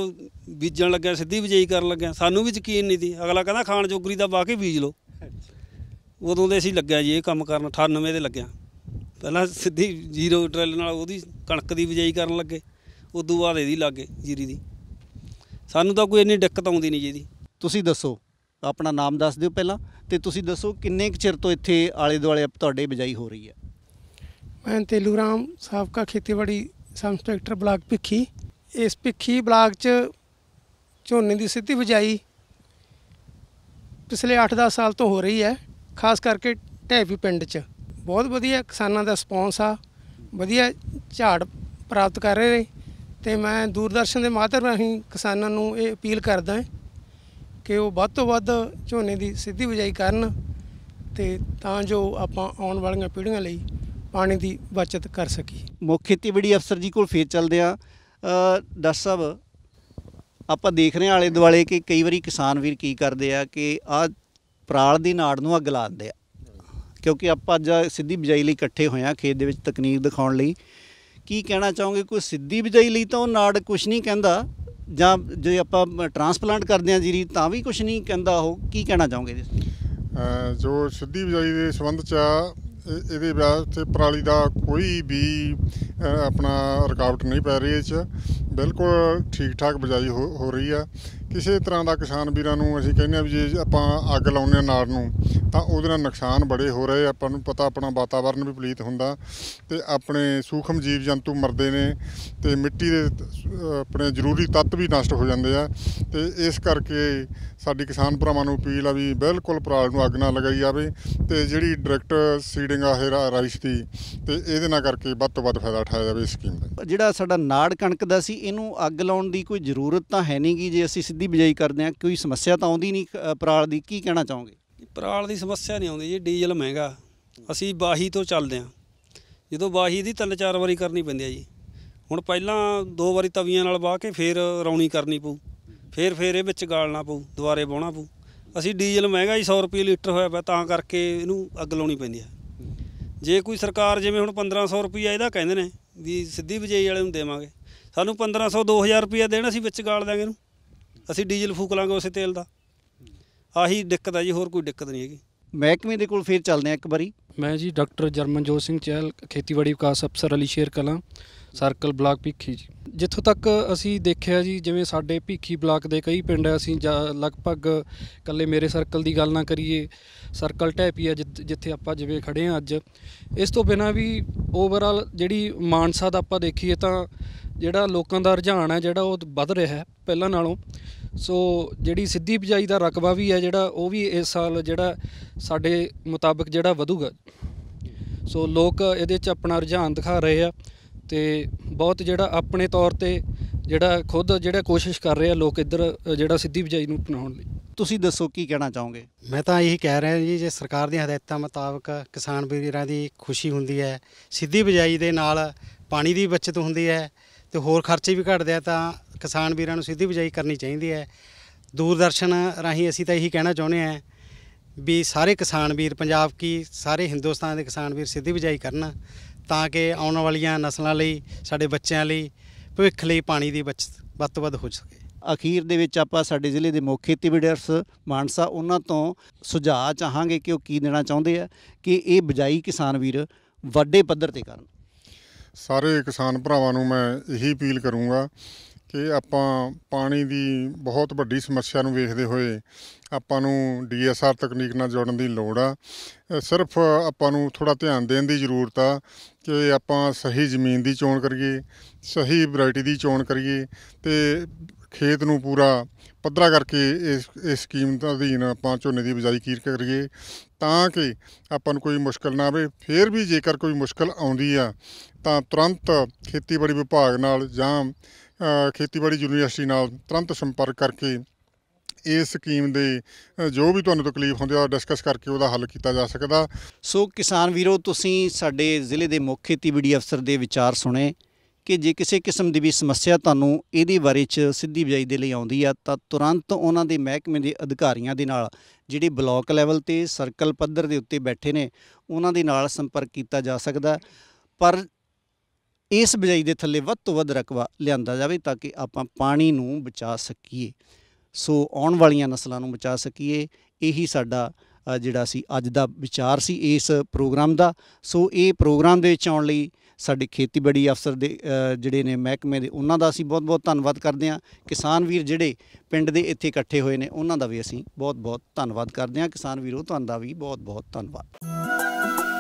ਬੀਜਣ ਲੱਗਿਆ ਸਿੱਧੀ ਬਜਾਈ ਕਰਨ ਲੱਗਿਆ ਸਾਨੂੰ ਵੀ ਯਕੀਨ ਨਹੀਂ ਸੀ ਅਗਲਾ ਕਹਿੰਦਾ ਖਾਣ ਜੋਗਰੀ ਦਾ ਵਾਹ ਬੀਜ ਲਓ ਉਦੋਂ ਦੇ ਅਸੀਂ ਲੱਗਿਆ ਜੀ ਇਹ ਕੰਮ ਕਰਨ 98 ਦੇ ਲੱਗਿਆ ਪਹਿਲਾਂ ਸਿੱਧੀ ਜ਼ੀਰੋ ਡਰਲ ਨਾਲ ਉਹਦੀ ਕਣਕ ਦੀ ਬਜਾਈ ਕਰਨ ਲੱਗੇ ਉਦੋਂ ਬਾਅਦ ਇਹਦੀ ਲੱਗੇ ਜੀਰੀ ਦੀ ਸਾਨੂੰ ਤਾਂ ਕੋਈ ਇੰਨੀ ਦਿੱਕਤ ਆਉਂਦੀ ਨਹੀਂ ਜੀ ਦੀ ਤੁਸੀਂ ਦੱਸੋ ਆਪਣਾ ਨਾਮ ਦੱਸ ਦਿਓ ਪਹਿਲਾਂ ਤੇ ਤੁਸੀਂ ਦੱਸੋ ਕਿੰਨੇ ਕੁ ਚਿਰ ਤੋਂ ਇੱਥੇ ਆਲੇ ਦੁਆਲੇ ਤੁਹਾਡੇ ਬਜਾਈ ਹੋ ਰਹੀ ਹੈ ਮੈਂ ਤੇਲੂ ਰਾਮ ਸਾਬਕਾ ਖੇਤੀਬਾੜੀ ਸਬ ਇੰਸਪੈਕਟਰ ਬਲਾਕ ਭਿੱਖੀ ਇਸ ਭਿੱਖੀ ਬਲਾਕ 'ਚ ਝੋਨੇ ਦੀ ਸਿੱਧੀ ਬਜਾਈ ਪਿਛਲੇ 8-10 ਸਾਲ ਤੋਂ ਹੋ ਰਹੀ ਹੈ ਖਾਸ ਕਰਕੇ ਢੈਵੀ ਪਿੰਡ 'ਚ ਬਹੁਤ ਵਧੀਆ ਕਿਸਾਨਾਂ ਦਾ ਰਿਸਪੌਂਸ ਆ ਵਧੀਆ ਝਾੜ ਪ੍ਰਾਪਤ ਕਰ ਰਹੇ ਨੇ ਤੇ ਮੈਂ ਦੂਰਦਰਸ਼ਨ ਦੇ ਮਾਧਰ ਰਾਹੀਂ ਕਿਸਾਨਾਂ ਨੂੰ ਇਹ ਅਪੀਲ ਕਰਦਾ ਹਾਂ ਕਿ ਉਹ ਵੱਧ ਤੋਂ ਵੱਧ ਝੋਨੇ ਦੀ ਸਿੱਧੀ ਬਿਜਾਈ ਕਰਨ ਤੇ ਤਾਂ ਜੋ ਆਪਾਂ ਆਉਣ ਵਾਲੀਆਂ ਪੀੜ੍ਹੀਆਂ ਲਈ ਪਾਣੀ ਦੀ ਬਚਤ ਕਰ ਸਕੀ ਮੁੱਖ ਖੇਤੀਬਾੜੀ ਅਫਸਰ ਜੀ ਕੋਲ ਫੇਰ ਚੱਲਦੇ ਆ ਡਾਕਟਰ ਸਾਹਿਬ ਆਪਾਂ ਦੇਖ ਰਹੇ ਆਲੇ ਦੁਆਲੇ ਕਿ ਕਈ ਵਾਰੀ ਕਿਸਾਨ ਵੀਰ ਕੀ ਕਰਦੇ ਆ ਕਿ ਆ ਪਰਾਲ ਦੀ ਨਾੜ ਨੂੰ ਅੱਗ ਲਾ ਦਿੰਦੇ ਆ ਕਿਉਂਕਿ ਆਪਾਂ ਅੱਜ ਸਿੱਧੀ ਬਿਜਾਈ ਲਈ ਇਕੱਠੇ ਹੋਏ ਆ ਖੇਤ ਦੇ ਵਿੱਚ ਤਕਨੀਕ ਦਿਖਾਉਣ ਲਈ ਕੀ ਕਹਿਣਾ ਚਾਹੋਗੇ ਕੋਈ ਸਿੱਧੀ ਬਿਜਾਈ ਲਈ ਤਾਂ ਉਹ ਨਾੜ ਕੁਝ ਨਹੀਂ ਕਹਿੰਦਾ ਜਾਂ ਜੇ ਆਪਾਂ ਟਰਾਂਸਪਲਾਂਟ ਕਰਦੇ ਹਾਂ ਜੀਰੀ ਤਾਂ ਵੀ ਕੁਝ ਨਹੀਂ ਕਹਿੰਦਾ ਉਹ ਕੀ ਕਹਿਣਾ ਚਾਹੋਗੇ ਜੋ ਸਿੱਧੀ ਬਿਜਾਈ ਦੇ ਸੰਬੰਧ ਚ ਇਹਦੇ ਵਾਸਤੇ ਪਰਾਲੀ ਦਾ ਕੋਈ ਵੀ ਆਪਣਾ ਰੁਕਾਵਟ ਨਹੀਂ ਪੈ ਰਹੀ ਇਹ ਚ ਬਿਲਕੁਲ ਠੀਕ ਠਾਕ ਬਿਜਾਈ ਹੋ ਰਹੀ ਆ ਕਿਸੇ ਤਰ੍ਹਾਂ ਦਾ ਕਿਸਾਨ ਵੀਰਾਂ ਨੂੰ ਅਸੀਂ ਕਹਿੰਦੇ ਆ ਵੀ ਜੇ ਆਪਾਂ ਅੱਗ ਲਾਉਂਦੇ ਆ ਨਾੜ ਨੂੰ ਤਾਂ ਉਹਦੇ ਨਾਲ ਨੁਕਸਾਨ ਬੜੇ ਹੋ ਰਹੇ ਆਪਾਂ ਨੂੰ ਪਤਾ ਆਪਣਾ ਵਾਤਾਵਰਨ ਵੀ ਪਲੀਤ ਹੁੰਦਾ ਤੇ ਆਪਣੇ ਸੂਖਮ ਜੀਵ ਜੰਤੂ ਮਰਦੇ ਨੇ ਤੇ ਮਿੱਟੀ ਦੇ ਆਪਣੇ ਜ਼ਰੂਰੀ ਤੱਤ ਵੀ ਨਸ਼ਟ ਹੋ ਜਾਂਦੇ ਆ ਤੇ ਇਸ ਕਰਕੇ ਸਾਡੀ ਕਿਸਾਨ ਭਰਾਵਾਂ ਨੂੰ ਅਪੀਲ ਆ ਵੀ ਬਿਲਕੁਲ ਪਰਾਲ ਨੂੰ ਅੱਗ ਨਾ ਲਗਾਈ ਜਾਵੇ ਤੇ ਜਿਹੜੀ ਡਾਇਰੈਕਟ ਸੀਡਿੰਗ ਆ ਹੈ ਰਾਈਸ ਦੀ ਤੇ ਇਹਦੇ ਨਾਲ ਕਰਕੇ ਵੱਧ ਤੋਂ ਵੱਧ ਫਾਇਦਾ ਉਠਾਇਆ ਜਾਵੇ ਇਸ ਸਕੀਮ ਦਾ ਜਿਹੜਾ ਸਾਡਾ ਨਾੜ ਕਣਕ ਦਾ ਸੀ ਇਹਨੂੰ ਅੱਗ ਲਾਉਣ ਦੀ ਕੋਈ ਜ਼ਰੂਰਤ ਤਾਂ ਹੈ ਨਹੀਂਗੀ ਜੇ ਅਸੀਂ ਸਿੱਧੀ ਦੀ ਬਿਜਾਈ ਕਰਦੇ ਆ ਕੋਈ ਸਮੱਸਿਆ ਤਾਂ ਆਉਂਦੀ ਨਹੀਂ ਪਰਾਲ ਦੀ ਕੀ ਕਹਿਣਾ ਚਾਹੋਗੇ ਪਰਾਲ ਦੀ ਸਮੱਸਿਆ ਨਹੀਂ ਆਉਂਦੀ ਜੀ ਡੀਜ਼ਲ ਮਹਿੰਗਾ ਅਸੀਂ ਬਾਹੀ ਤੋਂ ਚੱਲਦੇ ਆ ਜਦੋਂ ਬਾਹੀ ਦੀ ਤਿੰਨ ਚਾਰ ਵਾਰੀ ਕਰਨੀ ਪੈਂਦੀ ਆ ਜੀ ਹੁਣ ਪਹਿਲਾਂ ਦੋ ਵਾਰੀ ਤਵੀਆਂ ਨਾਲ ਵਾਹ ਕੇ ਫੇਰ ਰੌਣੀ ਕਰਨੀ ਪਊ ਫੇਰ ਫੇਰ ਇਹ ਵਿੱਚ ਗਾਲਣਾ ਪਊ ਦੁਬਾਰੇ ਵਾਹਣਾ ਪਊ ਅਸੀਂ ਡੀਜ਼ਲ ਮਹਿੰਗਾ ਹੀ 100 ਰੁਪਏ ਲੀਟਰ ਹੋਇਆ ਪਿਆ ਤਾਂ ਕਰਕੇ ਇਹਨੂੰ ਅੱਗ ਲਾਉਣੀ ਪੈਂਦੀ ਆ ਜੇ ਕੋਈ ਸਰਕਾਰ ਜਿਵੇਂ ਹੁਣ 1500 ਰੁਪਏ ਇਹਦਾ ਕਹਿੰਦੇ ਨੇ ਵੀ ਸਿੱਧੀ ਬਜਾਈ ਵਾਲੇ ਨੂੰ ਦੇਵਾਂਗੇ ਸਾਨੂੰ 1500 2000 ਰੁਪਏ ਦੇਣਾ ਅਸੀਂ ਵਿੱਚ ਗਾਲ ਦਾਂਗੇ ਇਹਨੂੰ ਅਸੀਂ ਡੀਜ਼ਲ ਫੂਕ ਲਾਂਗੇ ਉਸੇ ਤੇਲ ਦਾ ਆਹੀ ਦਿੱਕਤ ਹੈ ਜੀ ਹੋਰ ਕੋਈ ਦਿੱਕਤ ਨਹੀਂ ਹੈਗੀ ਮਹਿਕਮੇ ਦੇ ਕੋਲ ਫੇਰ ਚੱਲਦੇ ਆ ਇੱਕ ਵਾਰੀ ਮੈਂ ਜੀ ਡਾਕਟਰ ਜਰਮਨਜੋਤ ਸਿੰਘ ਚਹਿਲ ਖੇਤੀਬਾੜੀ ਵਿਕਾਸ ਅਫਸਰ ਅਲੀ ਸ਼ੇਰ ਕਲਾਂ ਸਰਕਲ ਬਲਾਕ ਭੀਖੀ ਜੀ ਜਿੱਥੋਂ ਤੱਕ ਅਸੀਂ ਦੇਖਿਆ ਜੀ ਜਿਵੇਂ ਸਾਡੇ ਭੀਖੀ ਬਲਾਕ ਦੇ ਕਈ ਪਿੰਡ ਅਸੀਂ ਲਗਭਗ ਕੱਲੇ ਮੇਰੇ ਸਰਕਲ ਦੀ ਗੱਲ ਨਾ ਕਰੀਏ ਸਰਕਲ ਟੈਪੀ ਆ ਜਿੱਥੇ ਆਪਾਂ ਜਿਵੇਂ ਖੜੇ ਆ ਅੱਜ ਇਸ ਤੋਂ ਬਿਨਾ ਵੀ ਓਵਰਆਲ ਜਿਹੜੀ ਮਾਨਸਾ ਦਾ ਆਪਾਂ ਦੇਖੀਏ ਤਾਂ ਜਿਹੜਾ ਲੋਕਾਂ ਦਾ ਰੁਝਾਨ ਹੈ ਜਿਹੜਾ ਉਹ ਵੱਧ ਰਿਹਾ ਹੈ ਪਹਿਲਾਂ ਨਾਲੋਂ ਸੋ ਜਿਹੜੀ ਸਿੱਧੀ ਬਿਜਾਈ ਦਾ ਰਕਬਾ ਵੀ ਹੈ ਜਿਹੜਾ ਉਹ ਵੀ ਇਸ ਸਾਲ ਜਿਹੜਾ ਸਾਡੇ ਮੁਤਾਬਕ ਜਿਹੜਾ ਵਧੂਗਾ ਸੋ ਲੋਕ ਇਹਦੇ 'ਚ ਆਪਣਾ ਰੁਝਾਨ ਦਿਖਾ ਰਹੇ ਆ ਤੇ ਬਹੁਤ ਜਿਹੜਾ ਆਪਣੇ ਤੌਰ ਤੇ ਜਿਹੜਾ ਖੁਦ ਜਿਹੜਾ ਕੋਸ਼ਿਸ਼ ਕਰ ਰਹੇ ਆ ਲੋਕ ਇੱਧਰ ਜਿਹੜਾ ਸਿੱਧੀ ਬਜਾਈ ਨੂੰ ਅਪਣਾਉਣ ਲਈ ਤੁਸੀਂ ਦੱਸੋ ਕੀ ਕਹਿਣਾ ਚਾਹੋਗੇ ਮੈਂ ਤਾਂ ਇਹੀ ਕਹਿ ਰਿਹਾ ਜੀ ਜੇ ਸਰਕਾਰ ਦੀਆਂ ਹਦਾਇਤਾਂ ਮੁਤਾਬਕ ਕਿਸਾਨ ਵੀਰਾਂ ਦੀ ਖੁਸ਼ੀ ਹੁੰਦੀ ਹੈ ਸਿੱਧੀ ਬਜਾਈ ਦੇ ਨਾਲ ਪਾਣੀ ਦੀ ਬਚਤ ਹੁੰਦੀ ਹੈ ਤੇ ਹੋਰ ਖਰਚੇ ਵੀ ਘਟਦੇ ਆ ਤਾਂ ਕਿਸਾਨ ਵੀਰਾਂ ਨੂੰ ਸਿੱਧੀ ਬਜਾਈ ਕਰਨੀ ਚਾਹੀਦੀ ਹੈ ਦੂਰਦਰਸ਼ਨ ਰਾਹੀਂ ਅਸੀਂ ਤਾਂ ਇਹੀ ਕਹਿਣਾ ਚਾਹੁੰਦੇ ਆ ਵੀ ਸਾਰੇ ਕਿਸਾਨ ਵੀਰ ਪੰਜਾਬ ਕੀ ਸਾਰੇ ਹਿੰਦੁਸਤਾਨ ਦੇ ਕਿਸਾਨ ਵੀਰ ਸਿੱਧੀ ਬਜਾਈ ਕਰਨ ਤਾਂ ਕਿ ਆਉਣ ਵਾਲੀਆਂ ਨਸਲਾਂ ਲਈ ਸਾਡੇ ਬੱਚਿਆਂ ਲਈ ਭਵਿੱਖ ਲਈ ਪਾਣੀ ਦੀ ਬਚਤ ਵੱਧ ਤੋਂ ਵੱਧ ਹੋ ਸਕੇ ਅਖੀਰ ਦੇ ਵਿੱਚ ਆਪਾਂ ਸਾਡੇ ਜ਼ਿਲ੍ਹੇ ਦੇ ਮੁੱਖ ਖੇਤੀਬਾੜਰਸ ਮਾਨਸਾ ਉਹਨਾਂ ਤੋਂ ਸੁਝਾਅ ਚਾਹਾਂਗੇ ਕਿ ਉਹ ਕੀ ਦੇਣਾ ਚਾਹੁੰਦੇ ਆ ਕਿ ਇਹ ਬਜਾਈ ਕਿਸਾਨ ਵੀਰ ਵੱਡੇ ਪੱਧਰ ਤੇ ਕਰਨ ਸਾਰੇ ਕਿਸਾਨ ਭਰਾਵਾਂ ਨੂੰ ਮੈਂ ਇਹੀ ਅਪੀਲ ਕਰੂੰਗਾ ਕਿ ਆਪਾਂ ਪਾਣੀ ਦੀ ਬਹੁਤ ਵੱਡੀ ਸਮੱਸਿਆ ਨੂੰ ਵੇਖਦੇ ਹੋਏ ਆਪਾਂ ਨੂੰ ਡੀਐਸਆਰ ਤਕਨੀਕ ਨਾਲ ਜੋੜਨ ਦੀ ਲੋੜ ਆ ਸਿਰਫ ਆਪਾਂ ਨੂੰ ਥੋੜਾ ਧਿਆਨ ਦੇਣ ਦੀ ਜ਼ਰੂਰਤ ਆ ਕਿ ਆਪਾਂ ਸਹੀ ਜ਼ਮੀਨ ਦੀ ਚੋਣ ਕਰੀਏ ਸਹੀ ਵੈਰਾਈਟੀ ਦੀ ਚੋਣ ਕਰੀਏ ਤੇ ਖੇਤ ਨੂੰ ਪੂਰਾ ਪੱਧਰਾ ਕਰਕੇ ਇਸ ਇਸ ਸਕੀਮ ਦਾ ਅਧੀਨ ਆਪਾਂ ਝੋਨੇ ਦੀ ਬਿਜਾਈ ਕੀਰ ਕਰੀਏ ਤਾਂ ਕਿ ਆਪਾਂ ਨੂੰ ਕੋਈ ਮੁਸ਼ਕਲ ਨਾ ਆਵੇ ਫੇਰ ਵੀ ਜੇਕਰ ਕੋਈ ਮੁਸ਼ਕਲ ਆਉਂਦੀ ਆ ਤਾਂ ਤੁਰੰਤ ਖੇਤੀਬਾੜੀ ਵਿਭਾਗ ਨਾਲ ਜਾਂ ਖੇਤੀਬਾੜੀ ਯੂਨੀਵਰਸਿਟੀ ਨਾਲ ਤੁਰੰਤ ਸੰਪਰਕ ਕਰਕੇ ਇਸ ਸਕੀਮ ਦੇ ਜੋ ਵੀ ਤੁਹਾਨੂੰ ਤਕਲੀਫ ਹੁੰਦੀ ਆ ਡਿਸਕਸ ਕਰਕੇ ਉਹਦਾ ਹੱਲ ਕੀਤਾ ਜਾ ਸਕਦਾ ਸੋ ਕਿਸਾਨ ਵੀਰੋ ਤੁਸੀਂ ਸਾਡੇ ਜ਼ਿਲ੍ਹੇ ਦੇ ਮੁੱਖ ਖੇਤੀਬਾੜੀ ਅਫਸਰ ਦੇ ਵਿਚਾਰ ਸੁਣੇ ਕਿ ਜੇ ਕਿਸੇ ਕਿਸਮ ਦੀ ਵੀ ਸਮੱਸਿਆ ਤੁਹਾਨੂੰ ਇਹਦੇ ਬਾਰੇ ਚ ਸਿੱਧੀ ਬਜਾਈ ਦੇ ਲਈ ਆਉਂਦੀ ਆ ਤਾਂ ਤੁਰੰਤ ਉਹਨਾਂ ਦੇ ਮਹਿਕਮੇ ਦੇ ਅਧਿਕਾਰੀਆਂ ਦੇ ਨਾਲ ਜਿਹੜੇ ਬਲਾਕ ਲੈਵਲ ਤੇ ਸਰਕਲ ਪੱਧਰ ਦੇ ਉੱਤੇ ਬੈਠੇ ਨੇ ਉਹਨਾਂ ਦੇ ਨਾਲ ਸੰਪਰਕ ਕੀਤਾ ਜਾ ਸਕਦਾ ਪਰ ਇਸ ਬਿਜਾਈ ਦੇ ਥੱਲੇ ਵੱਧ ਤੋਂ ਵੱਧ ਰਕਵਾ ਲਿਆਂਦਾ ਜਾਵੇ ਤਾਂ ਕਿ ਆਪਾਂ ਪਾਣੀ ਨੂੰ ਬਚਾ ਸਕੀਏ ਸੋ ਆਉਣ ਵਾਲੀਆਂ ਨਸਲਾਂ ਨੂੰ ਬਚਾ ਸਕੀਏ ਇਹੀ ਸਾਡਾ ਜਿਹੜਾ ਸੀ ਅੱਜ ਦਾ ਵਿਚਾਰ ਸੀ ਇਸ ਪ੍ਰੋਗਰਾਮ ਦਾ ਸੋ ਇਹ ਪ੍ਰੋਗਰਾਮ ਦੇ ਵਿੱਚ ਆਉਣ ਲਈ ਸਾਡੇ ਖੇਤੀਬਾੜੀ ਅਫਸਰ ਦੇ ਜਿਹੜੇ ਨੇ ਮਹਿਕਮੇ ਦੇ ਉਹਨਾਂ ਦਾ ਅਸੀਂ ਬਹੁਤ-ਬਹੁਤ ਧੰਨਵਾਦ ਕਰਦੇ ਹਾਂ ਕਿਸਾਨ ਵੀਰ ਜਿਹੜੇ ਪਿੰਡ ਦੇ ਇੱਥੇ ਇਕੱਠੇ ਹੋਏ ਨੇ ਉਹਨਾਂ ਦਾ ਵੀ ਅਸੀਂ ਬਹੁਤ-ਬਹੁਤ ਧੰਨਵਾਦ ਕਰਦੇ ਹਾਂ ਕਿਸਾਨ ਵੀਰੋ ਤੁਹਾਡਾ ਵੀ ਬਹੁਤ-ਬਹੁਤ ਧੰਨਵਾਦ